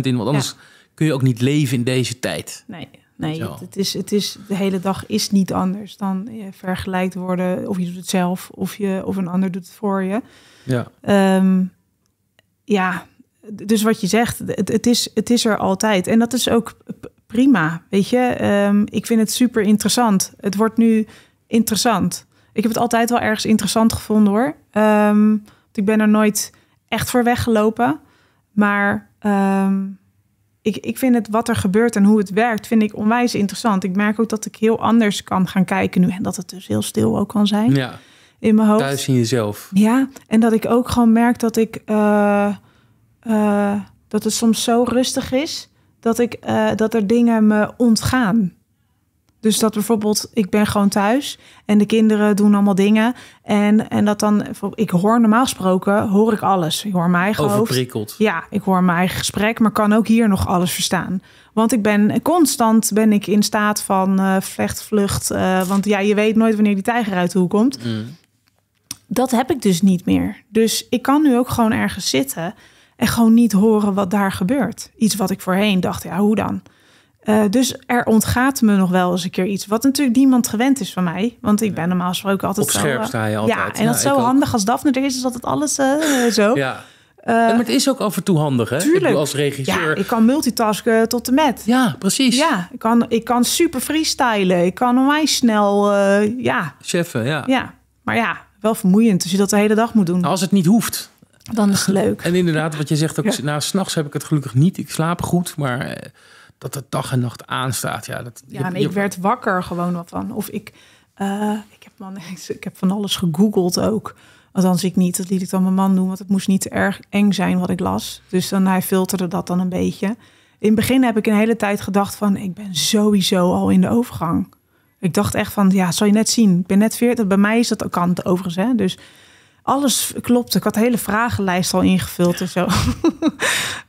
in, want anders kun je ook niet leven in deze tijd. Nee. Nee, het is, het is, de hele dag is niet anders dan je vergelijkt worden. Of je doet het zelf, of, je, of een ander doet het voor je. Ja. Ehm, ja, dus wat je zegt, het, het, is, het is er altijd. En dat is ook prima. Weet je, ehm, ik vind het super interessant. Het wordt nu interessant. Ik heb het altijd wel ergens interessant gevonden hoor. Ehm, ik ben er nooit echt voor weggelopen. Maar ehm, ik, ik vind het wat er gebeurt en hoe het werkt, vind ik onwijs interessant. Ik merk ook dat ik heel anders kan gaan kijken nu. En dat het dus heel stil ook kan zijn. Ja. In mijn hoofd. Thuis in jezelf. Ja, en dat ik ook gewoon merk dat ik. Eh, eh, dat het soms zo rustig is dat, ik, eh, dat er dingen me ontgaan. Dus dat bijvoorbeeld, ik ben gewoon thuis en de kinderen doen allemaal dingen. En, en dat dan, ik hoor normaal gesproken, hoor ik alles. Ik hoor mijn eigen Overprikkeld. Ja, ik hoor mijn eigen gesprek, maar kan ook hier nog alles verstaan. Want ik ben constant ben ik in staat van uh, vlucht. Eh, want ja, je weet nooit wanneer die tijger uit de hoek komt. Mm. Dat heb ik dus niet meer. Dus ik kan nu ook gewoon ergens zitten en gewoon niet horen wat daar gebeurt. Iets wat ik voorheen dacht, ja, hoe dan? Eh, dus er ontgaat me nog wel eens een keer iets. Wat natuurlijk niemand gewend is van mij. Want ik ben normaal gesproken altijd Op zo... scherp eh, sta je altijd. Ja, en dat is zo handig als Daphne er is. dat het alles eh, zo. Ja. maar het is ook af en toe handig, hè? Tuurlijk. Ik als regisseur. Ja, ik kan multitasken tot de met. Ja, precies. Ja, ik kan, ik kan super freestylen. Ik kan onwijs snel, ja. Cheffen, ja. Ja, maar ja, wel vermoeiend als je dat de hele dag moet doen. Nou, als het niet hoeft. Dan is het [LAUGHS] leuk. En inderdaad, wat je zegt ook, ja. nou, s'nachts heb ik het gelukkig niet. Ik slaap goed, maar eh, dat het dag en nacht aanstaat. Ja, dat, ja ik werd wakker gewoon wat van. Of ik, eh, ik, heb man, [LAUGHS] ik heb van alles gegoogeld ook. Althans, ik niet. Dat liet ik dan mijn man doen, want het moest niet te erg eng zijn wat ik las. Dus dan hij filterde dat dan een beetje. In het begin heb ik een hele tijd gedacht van, ik ben sowieso al in de overgang. Ik dacht echt van, ja, zal je net zien. Ik ben net 40. Bij mij is dat ook kant overigens, hè. Dus alles klopt. Ik had de hele vragenlijst al ingevuld en zo.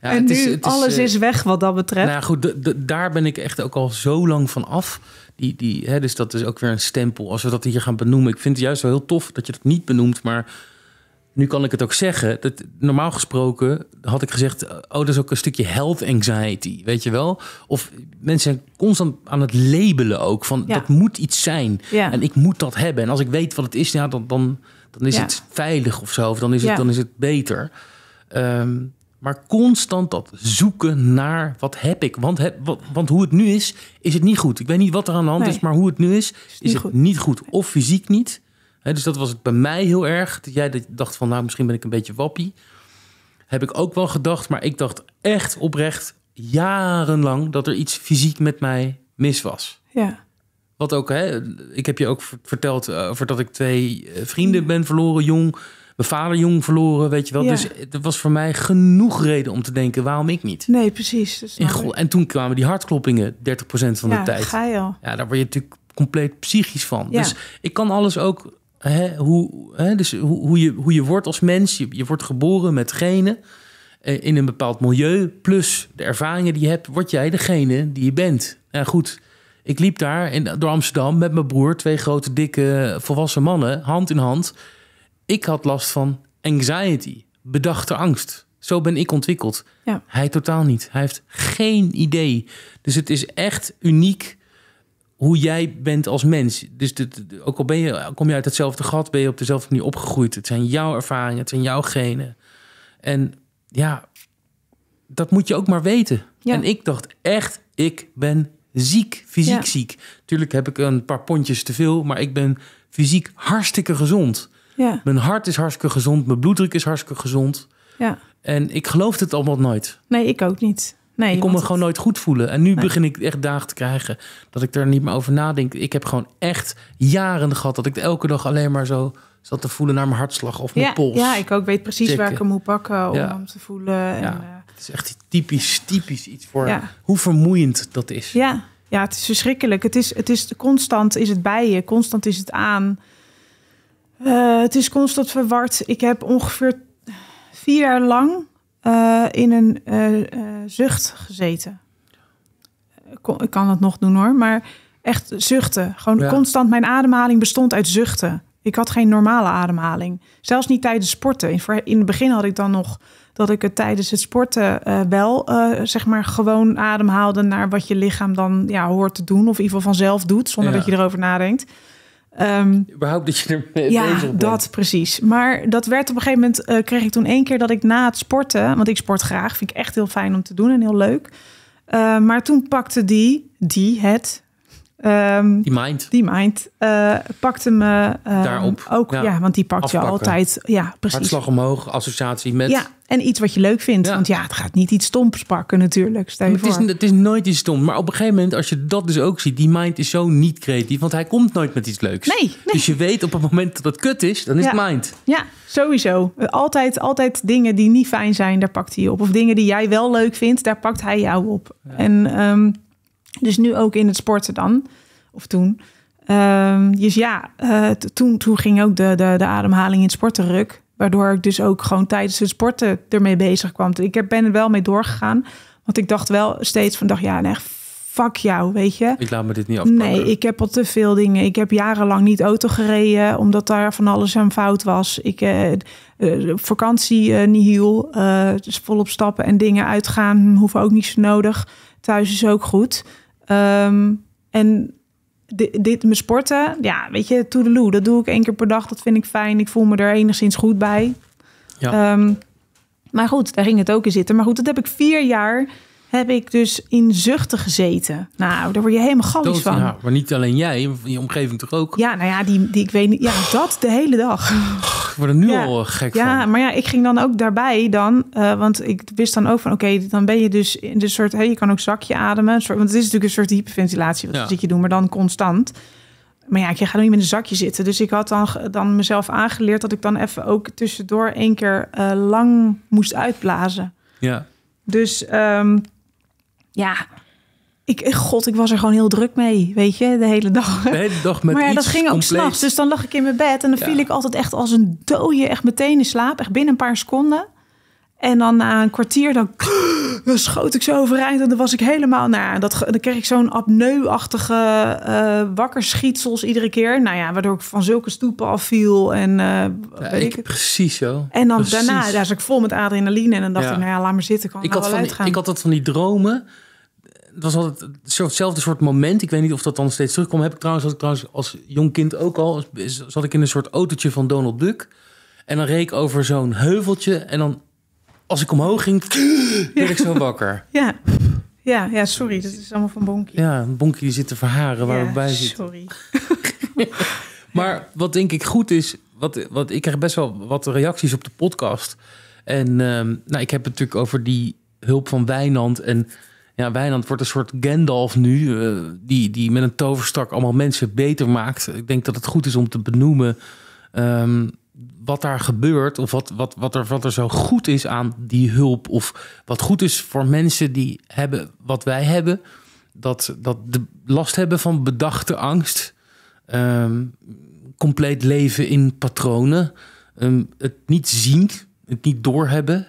Ja, [LAUGHS] en nu is, is, alles eh, is weg wat dat betreft. Nou ja, goed, daar ben ik echt ook al zo lang van af. Die, die, hè, dus dat is ook weer een stempel. Als we dat hier gaan benoemen. Ik vind het juist wel heel tof dat je dat niet benoemt. Maar nu kan ik het ook zeggen. Dat, normaal gesproken had ik gezegd... Eh, oh, dat is ook een stukje health anxiety, weet je wel? Of mensen zijn constant aan het labelen ook. Van, dat moet iets zijn. En ik moet dat hebben. En als ik weet wat het is, ja, dan... dan dan is het veilig of zo, of dan is het, dan is het beter. Ehm, maar constant dat zoeken naar wat heb ik. Want, want hoe het nu is, is het niet goed. Ik weet niet wat er aan de hand is, maar hoe het nu is, is, niet het goed. niet goed. Of fysiek niet. dus dat was het bij mij heel erg. Dat jij dacht van, nou, misschien ben ik een beetje wappie. Heb ik ook wel gedacht, maar ik dacht echt oprecht jarenlang dat er iets fysiek met mij mis was. Ja. Wat ook, hè, ik heb je ook verteld eh, over dat ik twee eh, vrienden ben verloren, jong. Mijn vader jong verloren, weet je wel. Dus het was voor mij genoeg reden om te denken, waarom ik niet? Nee, precies. Dus en toen kwamen die hartkloppingen, 30% van de ja, tijd. Ga je al. Ja, daar word je natuurlijk compleet psychisch van. Dus ik kan alles ook, hè, hoe, hè, dus hoe, je, hoe je wordt als mens. Je, je wordt geboren met genen eh, in een bepaald milieu. Plus de ervaringen die je hebt, word jij degene die je bent. Nou goed, ik liep daar in, door Amsterdam met mijn broer, twee grote, dikke, volwassen mannen, hand in hand. Ik had last van anxiety, bedachte angst. Zo ben ik ontwikkeld. Ja. Hij totaal niet. Hij heeft geen idee. Dus het is echt uniek hoe jij bent als mens. Dus ook al ben je, kom je uit hetzelfde gat, ben je op dezelfde manier opgegroeid. Het zijn jouw ervaringen, het zijn jouw genen. En ja, dat moet je ook maar weten. Ja. En ik dacht echt, ik ben ziek, fysiek ziek. Tuurlijk heb ik een paar pondjes te veel, maar ik ben fysiek hartstikke gezond. Ja. Mijn hart is hartstikke gezond, mijn bloeddruk is hartstikke gezond. Ja. En ik geloofde het allemaal nooit. Nee, ik ook niet. Nee, ik kon me het... gewoon nooit goed voelen. En nu begin ik echt dagen te krijgen dat ik er niet meer over nadenk. Ik heb gewoon echt jaren gehad dat ik elke dag alleen maar zo zat te voelen naar mijn hartslag of mijn pols. Ja, ik ook weet precies waar ik hem moet pakken om hem te voelen. Eh, het is echt typisch, typisch iets voor hoe vermoeiend dat is. Ja. ja, het is verschrikkelijk. Het is, het is constant is het bij je, constant is het aan. Eh, het is constant verward. Ik heb ongeveer vier jaar lang eh, in een eh, zucht gezeten. Ik kan dat nog doen hoor, maar echt zuchten. Gewoon constant. Mijn ademhaling bestond uit zuchten. Ik had geen normale ademhaling. Zelfs niet tijdens sporten. In, in het begin had ik dan nog dat ik het tijdens het sporten eh, wel eh, zeg maar gewoon ademhaalde naar wat je lichaam dan ja, hoort te doen. Of in ieder geval vanzelf doet, zonder dat je erover nadenkt. Um, Überhaupt dat je er ja, bezig dat precies. Maar dat werd op een gegeven moment, eh, kreeg ik toen één keer dat ik na het sporten, want ik sport graag, vind ik echt heel fijn om te doen en heel leuk. maar toen pakte die, die het, Ehm, die mind. Die mind. Uh, eh, pakte eh, me ehm, daarop. Ook, ja. want die pakt je altijd. Ja, precies. Hartslag omhoog, associatie met. Ja, en iets wat je leuk vindt. Want ja, het gaat niet iets stoms pakken, natuurlijk. Stel je het, Is, het is nooit iets stom. Maar op een gegeven moment, als je dat dus ook ziet, die mind is zo niet creatief. Want hij komt nooit met iets leuks. Nee. Dus je weet op het moment dat het kut is, dan is het mind. Ja, sowieso. Altijd, altijd dingen die niet fijn zijn, daar pakt hij je op. Of dingen die jij wel leuk vindt, daar pakt hij jou op. En. Ehm, dus nu ook in het sporten dan, of toen. Ehm, dus ja, eh, toen, toen ging ook de, de, de ademhaling in het sporten ruk. Waardoor ik dus ook gewoon tijdens het sporten ermee bezig kwam. Ik ben er wel mee doorgegaan. Want ik dacht wel steeds van, dacht, ja, echt fuck jou, weet je. Ik laat me dit niet afpakken. Nee, ik heb al te veel dingen. Ik heb jarenlang niet auto gereden, omdat daar van alles aan fout was. Ik eh, eh vakantie eh, niet hiel. dus volop stappen en dingen uitgaan hoeven ook niet zo nodig. Thuis is ook goed. Ehm, en dit, mijn sporten, ja, weet je, loo dat doe ik één keer per dag. Dat vind ik fijn. Ik voel me er enigszins goed bij. Ja. Ehm, maar goed, daar ging het ook in zitten. Maar goed, dat heb ik vier jaar heb ik dus in zuchten gezeten. Nou, daar word je helemaal gallisch van. Nou, maar niet alleen jij, je omgeving toch ook? Ja, nou ja, die, die, ik weet niet. Ja, dat de hele dag. Wordt nu al eh, gek ja, van. Ja, maar ja, ik ging dan ook daarbij dan, eh, want ik wist dan ook van, oké, dan ben je dus in de soort, hey, je kan ook zakje ademen, soort, want het is natuurlijk een soort hyperventilatie wat ja. zit je doen, maar dan constant. Maar ja, ik ga dan niet met een zakje zitten, dus ik had dan, dan mezelf aangeleerd dat ik dan even ook tussendoor één keer eh, lang moest uitblazen. Ja. Dus ehm, ja, ik, eh, god, ik was er gewoon heel druk mee, weet je, de hele dag. De hele dag met Maar ja, iets dat ging ook compleet. s'nachts. Dus dan lag ik in mijn bed en dan viel ik altijd echt als een dode, echt meteen in slaap. Echt binnen een paar seconden. En dan na een kwartier, dan, [GASPS] schoot ik zo overeind. En dan was ik helemaal, nou dat, dan kreeg ik zo'n apneuachtige achtige eh, wakkerschietsels iedere keer. Nou ja, waardoor ik van zulke stoepen afviel. En, eh, ja, ik, ik precies zo. En dan daarna, daar zat ik vol met adrenaline. En dan dacht ik, nou ja, laat maar zitten, ik had wel ik had van die dromen was altijd hetzelfde soort moment. Ik weet niet of dat dan steeds terugkomt. Heb ik trouwens, als ik trouwens als jong kind ook al. Zat ik in een soort autootje van Donald Duck. En dan reek over zo'n heuveltje. En dan, als ik omhoog ging, [GASPS] werd ik zo wakker. Ja. ja, ja, sorry. Dat is allemaal van Bonkie. Ja, Bonkie die zit te verharen waar ja, we bij zitten. sorry. [LAUGHS] maar wat denk ik goed is... Wat, wat, ik krijg best wel wat reacties op de podcast. En ehm, nou, ik heb het natuurlijk over die hulp van Wijnand en ja, Wijnand wordt een soort Gandalf nu, eh, die, die met een toverstak allemaal mensen beter maakt. Ik denk dat het goed is om te benoemen ehm, wat daar gebeurt of wat, wat, wat, er, wat er zo goed is aan die hulp. Of wat goed is voor mensen die hebben wat wij hebben, dat, dat de last hebben van bedachte angst, ehm, compleet leven in patronen, ehm, het niet zien het niet doorhebben.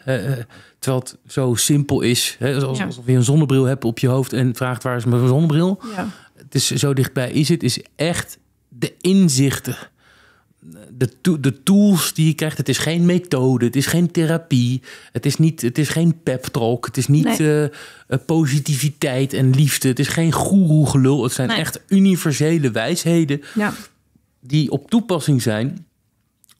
terwijl het zo simpel is. Hè, ja. Alsof je een zonnebril hebt op je hoofd en vraagt waar is mijn zonnebril. Ja. Het is zo dichtbij is het. is echt de inzichten. De, de tools die je krijgt, het is geen methode, het is geen therapie, het is, niet, het is geen pep talk, het is niet eh, eh, positiviteit en liefde, het is geen goeroe het zijn echt universele wijsheden ja. die op toepassing zijn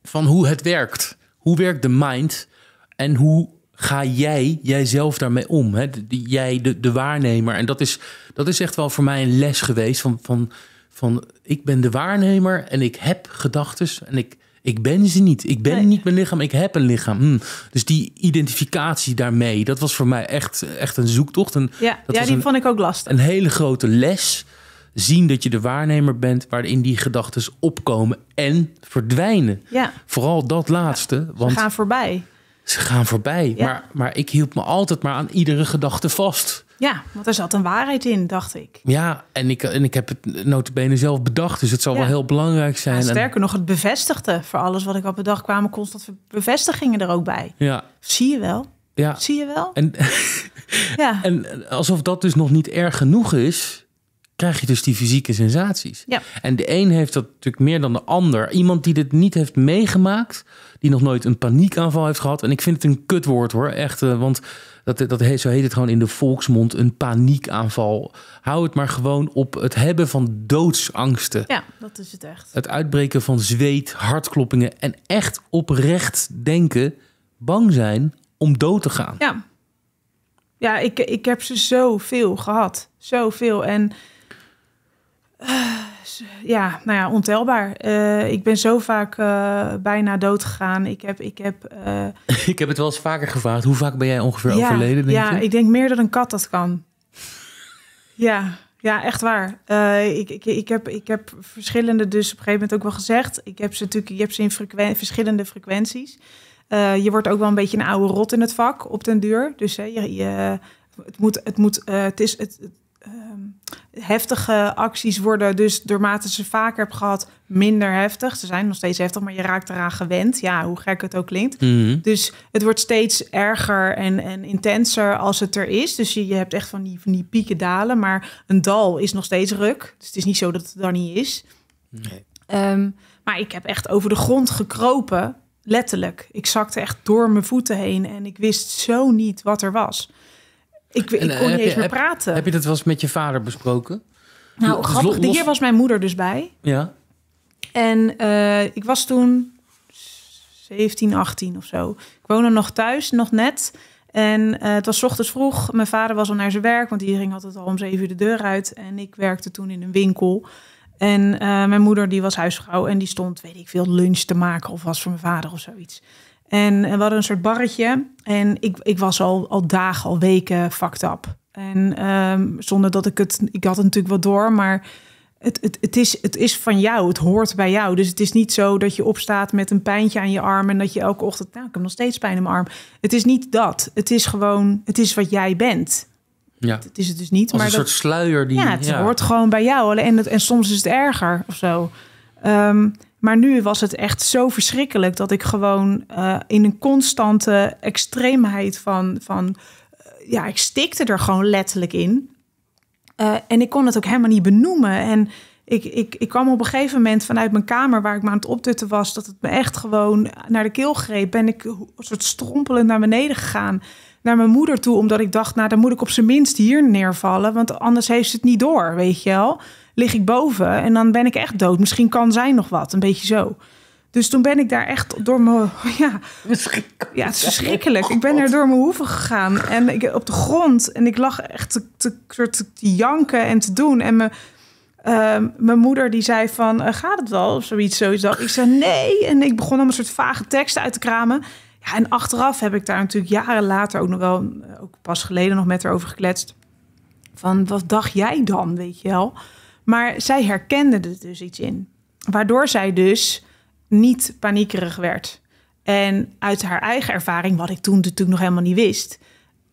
van hoe het werkt hoe werkt de mind en hoe ga jij jijzelf daarmee om? Hè? jij, de, de waarnemer. En dat is, dat is echt wel voor mij een les geweest van, van, van ik ben de waarnemer en ik heb gedachten en ik, ik ben ze niet. Ik ben niet mijn lichaam, ik heb een lichaam. Hm. Dus die identificatie daarmee, dat was voor mij echt, echt een zoektocht. En ja, ja die vond ik ook lastig. Een hele grote les zien dat je de waarnemer bent waarin die gedachten opkomen en verdwijnen. Ja. Vooral dat laatste. want ze gaan voorbij. Ze gaan voorbij. Maar, maar ik hield me altijd maar aan iedere gedachte vast. Ja, want er zat een waarheid in, dacht ik. Ja, en ik, en ik heb het notabene zelf bedacht, dus het zal wel heel belangrijk zijn. sterker nog, het bevestigde voor alles wat ik had bedacht, kwamen constant bevestigingen er ook bij. Ja. Zie je wel? Ja. Zie je wel? En, [LAUGHS] ja. en alsof dat dus nog niet erg genoeg is, krijg je dus die fysieke sensaties. Ja. En de een heeft dat natuurlijk meer dan de ander. Iemand die dit niet heeft meegemaakt, die nog nooit een paniekaanval heeft gehad. En ik vind het een kutwoord hoor, echt. Eh, want dat, dat heet, zo heet het gewoon in de volksmond, een paniekaanval. Hou het maar gewoon op het hebben van doodsangsten. Ja, dat is het echt. Het uitbreken van zweet, hartkloppingen en echt oprecht denken, bang zijn om dood te gaan. Ja, ja ik, ik heb ze zoveel gehad. Zoveel. En [SIGHS] ja, nou ja, ontelbaar. Eh, ik ben zo vaak eh, bijna dood gegaan. Ik heb, ik heb. Eh, [LAUGHS] ik heb het wel eens vaker gevraagd. Hoe vaak ben jij ongeveer overleden? Denk ja, ik denk meer dan een kat dat kan. ja, ja, echt waar. ik, ik, ik, heb, ik heb verschillende, dus op een gegeven moment ook wel gezegd. Ik heb ze natuurlijk, je hebt ze in verschillende frequenties. je wordt ook wel een beetje een oude rot in het vak op den duur. Dus je, je het moet, het moet, het is, het, Ehm, heftige acties worden dus doormate ze vaker heb gehad minder heftig. Ze zijn nog steeds heftig, maar je raakt eraan gewend. Ja, hoe gek het ook klinkt. Mhm. Dus het wordt steeds erger en, en intenser als het er is. Dus je, je hebt echt van die, van die pieken dalen. Maar een dal is nog steeds ruk. Dus het is niet zo dat het dan niet is. Ehm, maar ik heb echt over de grond gekropen letterlijk. Ik zakte echt door mijn voeten heen en ik wist zo niet wat er was. Ik, ik eh, kon niet eens meer praten. Heb, je dat wel eens met je vader besproken? Nou, grappig. Hier was mijn moeder dus bij. Ja. En eh, ik was toen 17, 18 of zo. Ik woonde nog thuis, nog net. En eh, het was ochtends vroeg. Mijn vader was al naar zijn werk, want die ging altijd al om zeven uur de deur uit. En ik werkte toen in een winkel. En mijn moeder, die was huisvrouw en die stond, weet ik veel, lunch te maken of was voor mijn vader of zoiets. En wat een soort barretje. En ik, ik was al, al dagen, al weken fucked up. En ehm, zonder dat ik het... Ik had het natuurlijk wel door, maar... Het, het, het, is, het is van jou, het hoort bij jou. Dus het is niet zo dat je opstaat met een pijntje aan je arm en dat je elke ochtend, nou, ik heb nog steeds pijn in mijn arm. Het is niet dat. Het is gewoon, het is wat jij bent. Ja. Het, het is het dus niet. maar een soort sluier die. Ja, het hoort gewoon bij jou. En, het, en soms is het erger of zo. Ehm, maar nu was het echt zo verschrikkelijk dat ik gewoon eh, in een constante extreemheid van. van eh, ja, ik stikte er gewoon letterlijk in. Eh, en ik kon het ook helemaal niet benoemen. En ik, ik, ik kwam op een gegeven moment vanuit mijn kamer waar ik me aan het optutten was, dat het me echt gewoon naar de keel greep. Ben ik een soort strompelend naar beneden gegaan, naar mijn moeder toe, omdat ik dacht, nou dan moet ik op zijn minst hier neervallen, want anders heeft ze het niet door, weet je wel lig ik boven en dan ben ik echt dood. Misschien kan zij nog wat, een beetje zo. Dus toen ben ik daar echt door mijn... [LAUGHS] Ja, ja het is verschrikkelijk. Ik ben er door mijn hoeven gegaan. En ik, op de grond. En ik lag echt te, te, te, te janken en te doen. En mijn, ehm, mijn moeder die zei van, eh, gaat het wel? Of zoiets, sowieso. Dat. Ik zei nee. En ik begon om een soort vage teksten uit te kramen. Ja, en achteraf heb ik daar natuurlijk jaren later ook nog wel... Eh, ook pas geleden nog met haar over gekletst. Van, wat dacht jij dan, weet je wel? Maar zij herkende er dus iets in. Waardoor zij dus niet paniekerig werd. En uit haar eigen ervaring, wat ik toen natuurlijk nog helemaal niet wist,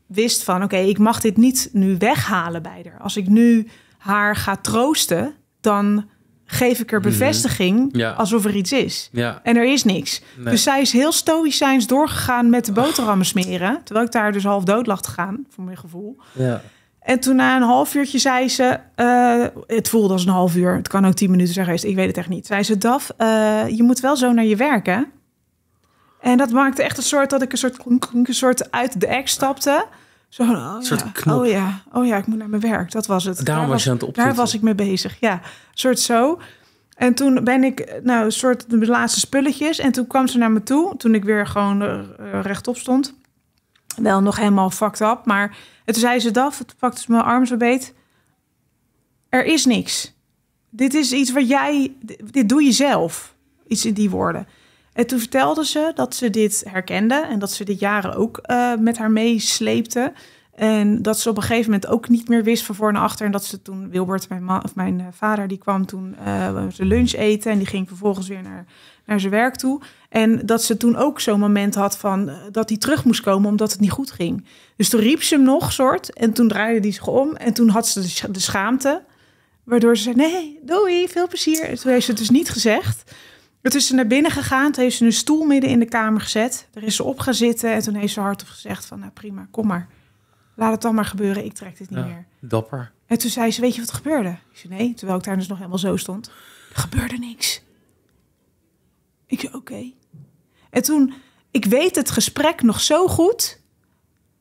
wist van oké, ik mag dit niet nu weghalen bij haar. Als ik nu haar ga troosten, dan geef ik er mhm. bevestiging alsof er iets is. En er is niks. Dus zij is heel stoïcijns doorgegaan met de boterhammen smeren. Terwijl ik daar dus half dood lag te gaan, voor mijn gevoel. Ja. En toen na een half uurtje zei ze, eh, het voelde als een half uur, het kan ook tien minuten zijn geweest, ik weet het echt niet. Zei ze, Daf, eh, je moet wel zo naar je werk, hè? En dat maakte echt een soort, dat ik een soort, een soort uit de echt stapte. Zo, oh, soort oh ja, oh ja, ik moet naar mijn werk, dat was het. Daarom daar was je aan het Daar was ik mee bezig, ja. soort zo. En toen ben ik, nou, een soort de laatste spulletjes. En toen kwam ze naar me toe, toen ik weer gewoon eh, rechtop stond. Wel nog helemaal fucked up, maar en toen zei ze dat, toen pakte ze dus mijn arm zo beet. Er is niks. Dit is iets wat jij, dit doe je zelf. Iets in die woorden. En toen vertelde ze dat ze dit herkende en dat ze dit jaren ook eh, met haar meesleepte. En dat ze op een gegeven moment ook niet meer wist van voor en achter. En dat ze toen, Wilbert, mijn, ma, of mijn eh, vader, die kwam toen ze eh, lunch eten. En die ging vervolgens weer naar naar zijn werk toe. En dat ze toen ook zo'n moment had van eh, dat hij terug moest komen omdat het niet goed ging. Dus toen riep ze hem nog, soort. En toen draaide hij zich om. En toen had ze de schaamte. Waardoor ze zei: Nee, doei, veel plezier. En toen heeft ze het dus niet gezegd. Het toen is ze naar binnen gegaan. Toen heeft ze een stoel midden in de kamer gezet. Daar is ze op gaan zitten. En toen heeft ze hardop gezegd: van, Nou prima, kom maar. Laat het dan maar gebeuren. Ik trek dit niet meer. Dapper. En toen zei ze: Weet je wat er gebeurde? Ik zei: Nee, terwijl ik daar dus nog helemaal zo stond. gebeurde niks. Ik zei, oké. En toen, ik weet het gesprek nog zo goed,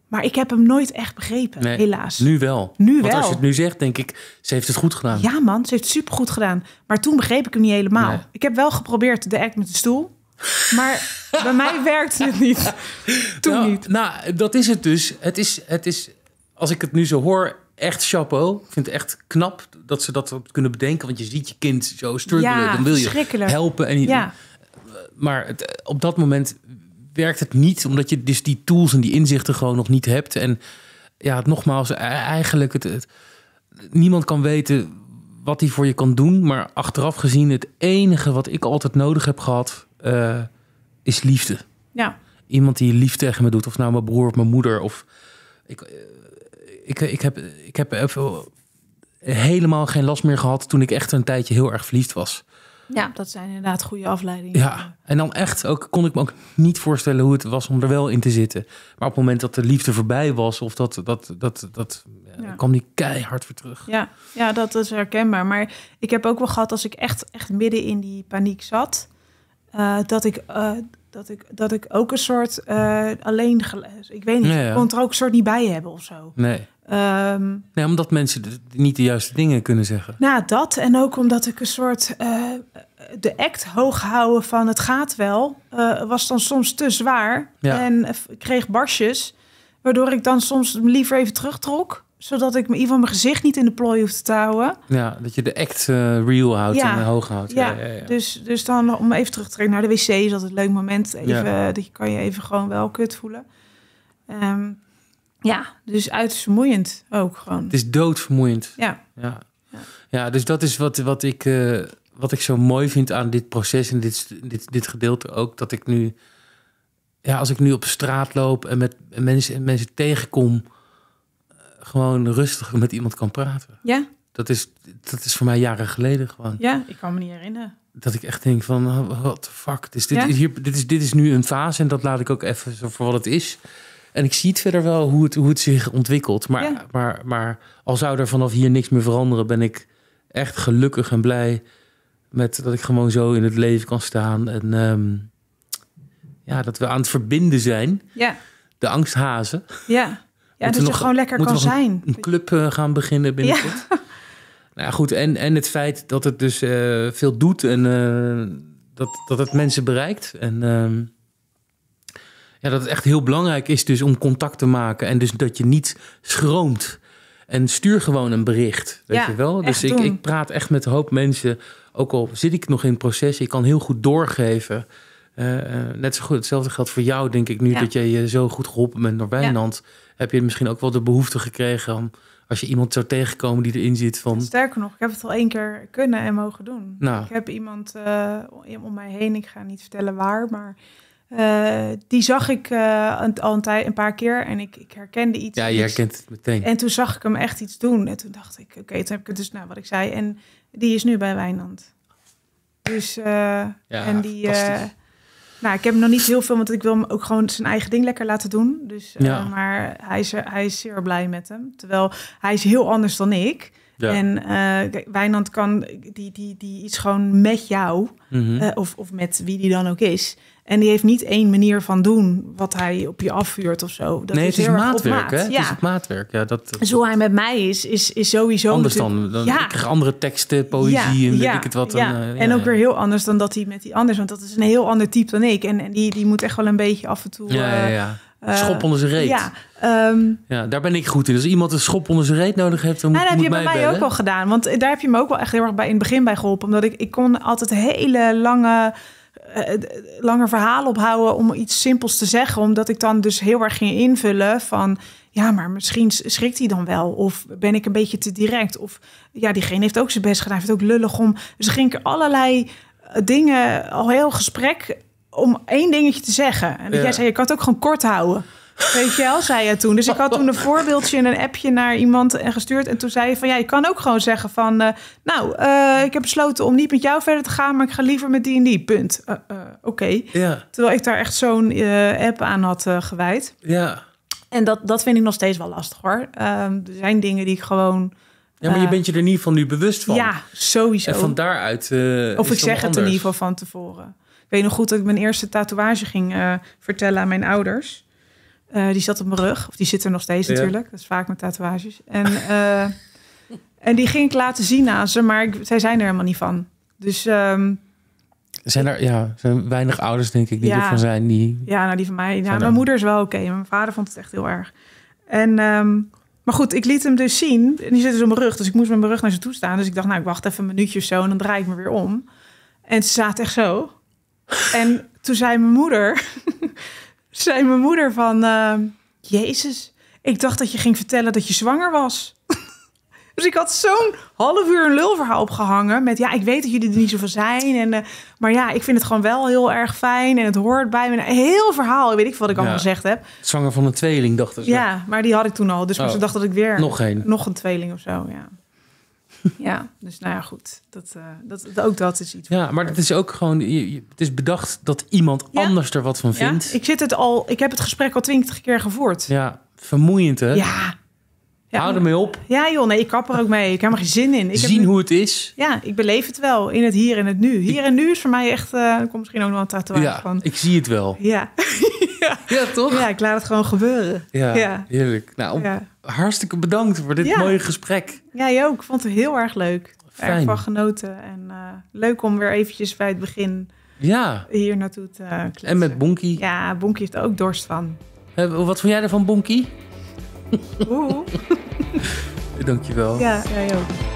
maar ik heb hem nooit echt begrepen, helaas. Nu wel. Nu wel. als je het nu zegt, denk ik, ze heeft het goed gedaan. Ja man, ze heeft het supergoed gedaan. Maar toen begreep ik hem niet helemaal. Ik heb wel geprobeerd de act met de stoel. Maar bij mij [LAUGHS] werkte het niet. Toen nou, niet. Nou, dat is het dus. Het is, het is, als ik het nu zo hoor, echt chapeau. Ik vind het echt knap dat ze dat kunnen bedenken. Want je ziet je kind zo struggelen. dan wil je helpen. En je, ja maar het, op dat moment werkt het niet, omdat je dus die tools en die inzichten gewoon nog niet hebt. En ja, nogmaals, e- eigenlijk het, niemand kan weten wat hij voor je kan doen. Maar achteraf gezien, het enige wat ik altijd nodig heb gehad, eh, is liefde. Ja. Iemand die lief tegen me doet. Of nou mijn broer of mijn moeder. Of ik, eh, ik, ik heb, ik heb even helemaal geen last meer gehad toen ik echt een tijdje heel erg verliefd was. Ja. Dat zijn inderdaad goede afleidingen. Ja, en dan echt ook kon ik me ook niet voorstellen hoe het was om er wel in te zitten. Maar op het moment dat de liefde voorbij was, of dat, dat, dat, dat kwam die keihard weer terug. Ja. ja, dat is herkenbaar. Maar ik heb ook wel gehad als ik echt, echt midden in die paniek zat, eh, dat ik. Eh, dat ik, dat ik ook een soort uh, alleen... Ik weet niet, ik kon er ook een soort niet bij hebben of zo. Nee. Um, nee, omdat mensen niet de juiste dingen kunnen zeggen. Nou, dat. En ook omdat ik een soort eh, de act hoog houden van het gaat wel, eh, was dan soms te zwaar. Ja. En kreeg barsjes. Waardoor ik dan soms liever even terugtrok zodat ik me ieder mijn gezicht niet in de plooi hoef te houden. Ja, dat je de act eh, real houdt en hoog houdt. Ja, ja, ja, Dus, dus dan om even terug te trekken naar de wc is altijd een leuk moment. Even, Dat je kan je even gewoon wel kut voelen. Um, ja, dus uitvermoeiend ook gewoon. Het is doodvermoeiend. Ja. Ja, ja dus dat is wat, wat, ik, eh, wat ik zo mooi vind aan dit proces en dit, dit, dit gedeelte ook. Dat ik nu, ja, als ik nu op straat loop en met mensen, en mensen tegenkom, eh, gewoon rustig met iemand kan praten. Ja. Dat is, dat is voor mij jaren geleden gewoon. Ja, ik kan me niet herinneren. Dat ik echt denk van, what the fuck. Dus dit, ja? hier, dit, is, dit is nu een fase en dat laat ik ook even zo voor wat het is. En ik zie het verder wel hoe het, hoe het zich ontwikkelt. Maar, maar, maar al zou er vanaf hier niks meer veranderen, ben ik echt gelukkig en blij met dat ik gewoon zo in het leven kan staan. En ehm, ja, dat we aan het verbinden zijn. Ja. De angsthazen. Ja, ja [LAUGHS] dat nog, je gewoon lekker kan zijn. Een, een club eh, gaan beginnen binnenkort. Ja. [LAUGHS] Nou ja, goed, en, en het feit dat het dus eh, veel doet en eh, dat, dat het mensen bereikt. En ehm, dat het echt heel belangrijk is dus om contact te maken. En dus dat je niet schroomt. En stuur gewoon een bericht. Weet ja, je wel? Dus ik, ik, praat echt met een hoop mensen. Ook al zit ik nog in het proces, ik kan heel goed doorgeven. Eh, eh, net zo goed, hetzelfde geldt voor jou, denk ik. Nu dat jij je zo goed geholpen bent door Wijnand. heb je misschien ook wel de behoefte gekregen om. Als je iemand zou tegenkomen die erin zit van... Sterker nog, ik heb het al één keer kunnen en mogen doen. Nou. Ik heb iemand eh, om mij heen, ik ga niet vertellen waar, maar eh, die zag ik eh, een, al een, tijd, een paar keer en ik, ik herkende iets. Ja, je dus- herkent het meteen. En toen zag ik hem echt iets doen. En toen dacht ik, oké, dan toen heb ik het dus, nou, wat ik zei. En die is nu bij Wijnand. Dus, eh, ja, en die... nou, ik heb hem nog niet heel veel, want ik wil hem ook gewoon zijn eigen ding lekker laten doen. Dus, ja. Maar hij is, hij is zeer blij met hem. Terwijl hij is heel anders dan ik. En uh, Wijnand kan, die, die, die is gewoon met jou, mhm. eh, of, of met wie die dan ook is. En die heeft niet één manier van doen wat hij op je afvuurt of zo. Dat nee, is het, is maatwerk, hè? het is het maatwerk. Ja, dat, Zo hij met mij is, is, is sowieso... Anders dan, dan ik krijg andere teksten, poëzie en weet ik het wat. Dan, eh, en ook weer heel anders dan dat hij met die anders... want dat is een heel ander type dan ik. En, en die, die moet echt wel een beetje af en toe... Uh, schop onder zijn reet. Ja, ehm, ja, daar ben ik goed in. Dus als iemand een schop onder zijn reet nodig heeft, dan moet, nou, dat mij bellen. heb je bij mij ook al gedaan. Want daar heb je me ook wel echt heel erg bij in het begin bij geholpen. Omdat ik, ik kon altijd hele lange, uh, verhalen ophouden om iets simpels te zeggen. Omdat ik dan dus heel erg ging invullen van... Ja, maar misschien schrikt hij dan wel. Of ben ik een beetje te direct. Of ja, diegene heeft ook zijn best gedaan. Hij heeft ook lullig om. Dus ging ik allerlei eh, dingen, al heel gesprek om één dingetje te zeggen. En jij zei, je kan het ook gewoon kort houden. Weet je wel, zei je toen. Dus ik had toen een voorbeeldje in een appje naar iemand gestuurd. En toen zei je van, ja, je kan ook gewoon zeggen van... Eh, nou, eh, ik heb besloten om niet met jou verder te gaan... maar ik ga liever met die en die, punt. Eh, oké. Terwijl ik daar echt zo'n app aan had gewijd. Ja. En dat, dat vind ik nog steeds wel lastig, hoor. Ehm, er zijn dingen die ik gewoon... Ja, maar je bent je er in ieder geval nu bewust van. Ja, sowieso. En van daaruit... of ik zeg het in ieder geval van tevoren. Ik weet nog goed dat ik mijn eerste tatoeage ging eh, vertellen aan mijn ouders. Eh, die zat op mijn rug. Of die zit er nog steeds natuurlijk. Dat is vaak met tatoeages. En, eh, [LAUGHS] en die ging ik laten zien aan ze. Maar ik, zij zijn er helemaal niet van. Dus... Ehm, zijn er, ja, zijn weinig ouders, denk ik, die ervan zijn. Die ja, nou die van mij. Nou, mijn moeder is wel oké. mijn vader vond het echt heel erg. En, ehm, maar goed, ik liet hem dus zien. En die zit dus op mijn rug. Dus ik moest met mijn rug naar ze toe staan. Dus ik dacht, nou, ik wacht even een minuutje of zo. En dan draai ik me weer om. En ze zaten echt zo. En toen zei mijn moeder, [LAUGHS] zei mijn moeder van, ehm, Jezus, ik dacht dat je ging vertellen dat je zwanger was. [LAUGHS] dus ik had zo'n half uur een lulverhaal opgehangen met, ja, ik weet dat jullie er niet zo van zijn. En, eh, maar ja, ik vind het gewoon wel heel erg fijn en het hoort bij me. heel verhaal, weet ik wat ik ja. gezegd heb. Zwanger van een tweeling, dachten ze. Ja, maar die had ik toen al. Dus oh. ze dacht dat ik weer... Nog een. Nog een tweeling of zo, ja. Ja, dus nou ja, goed. Eh, dat, dat, ook dat is iets. Ja, maar het is ook gewoon, het is bedacht dat iemand anders er wat van vindt. Ja, ik zit het al, ik heb het gesprek al twintig keer gevoerd. Ja, vermoeiend hè? Ja. ja Hou ermee op. Ja joh, nee, ik kap er ook mee. Ik heb er geen zin in. Ik zie hoe het is. Ja, ik beleef het wel in het hier en het nu. Hier en nu is voor mij echt, uh, komt misschien ook nog een tatoeage ja, van. ik zie het wel. Ja. [LAUGHS] ja. toch? Ja, ik laat het gewoon gebeuren. Ja, heerlijk. Nou, hartstikke bedankt voor dit mooie gesprek. Ja, jij ook. Ik vond het heel erg leuk. Fijn. Erg van genoten. En eh, leuk om weer eventjes bij het begin ja. hier naartoe te uh, En met Bonkie. Ja, Bonkie heeft er ook dorst van. Eh, wat vond jij ervan, Bonkie? Oeh. [LAUGHS] Dankjewel. Ja, jij ook.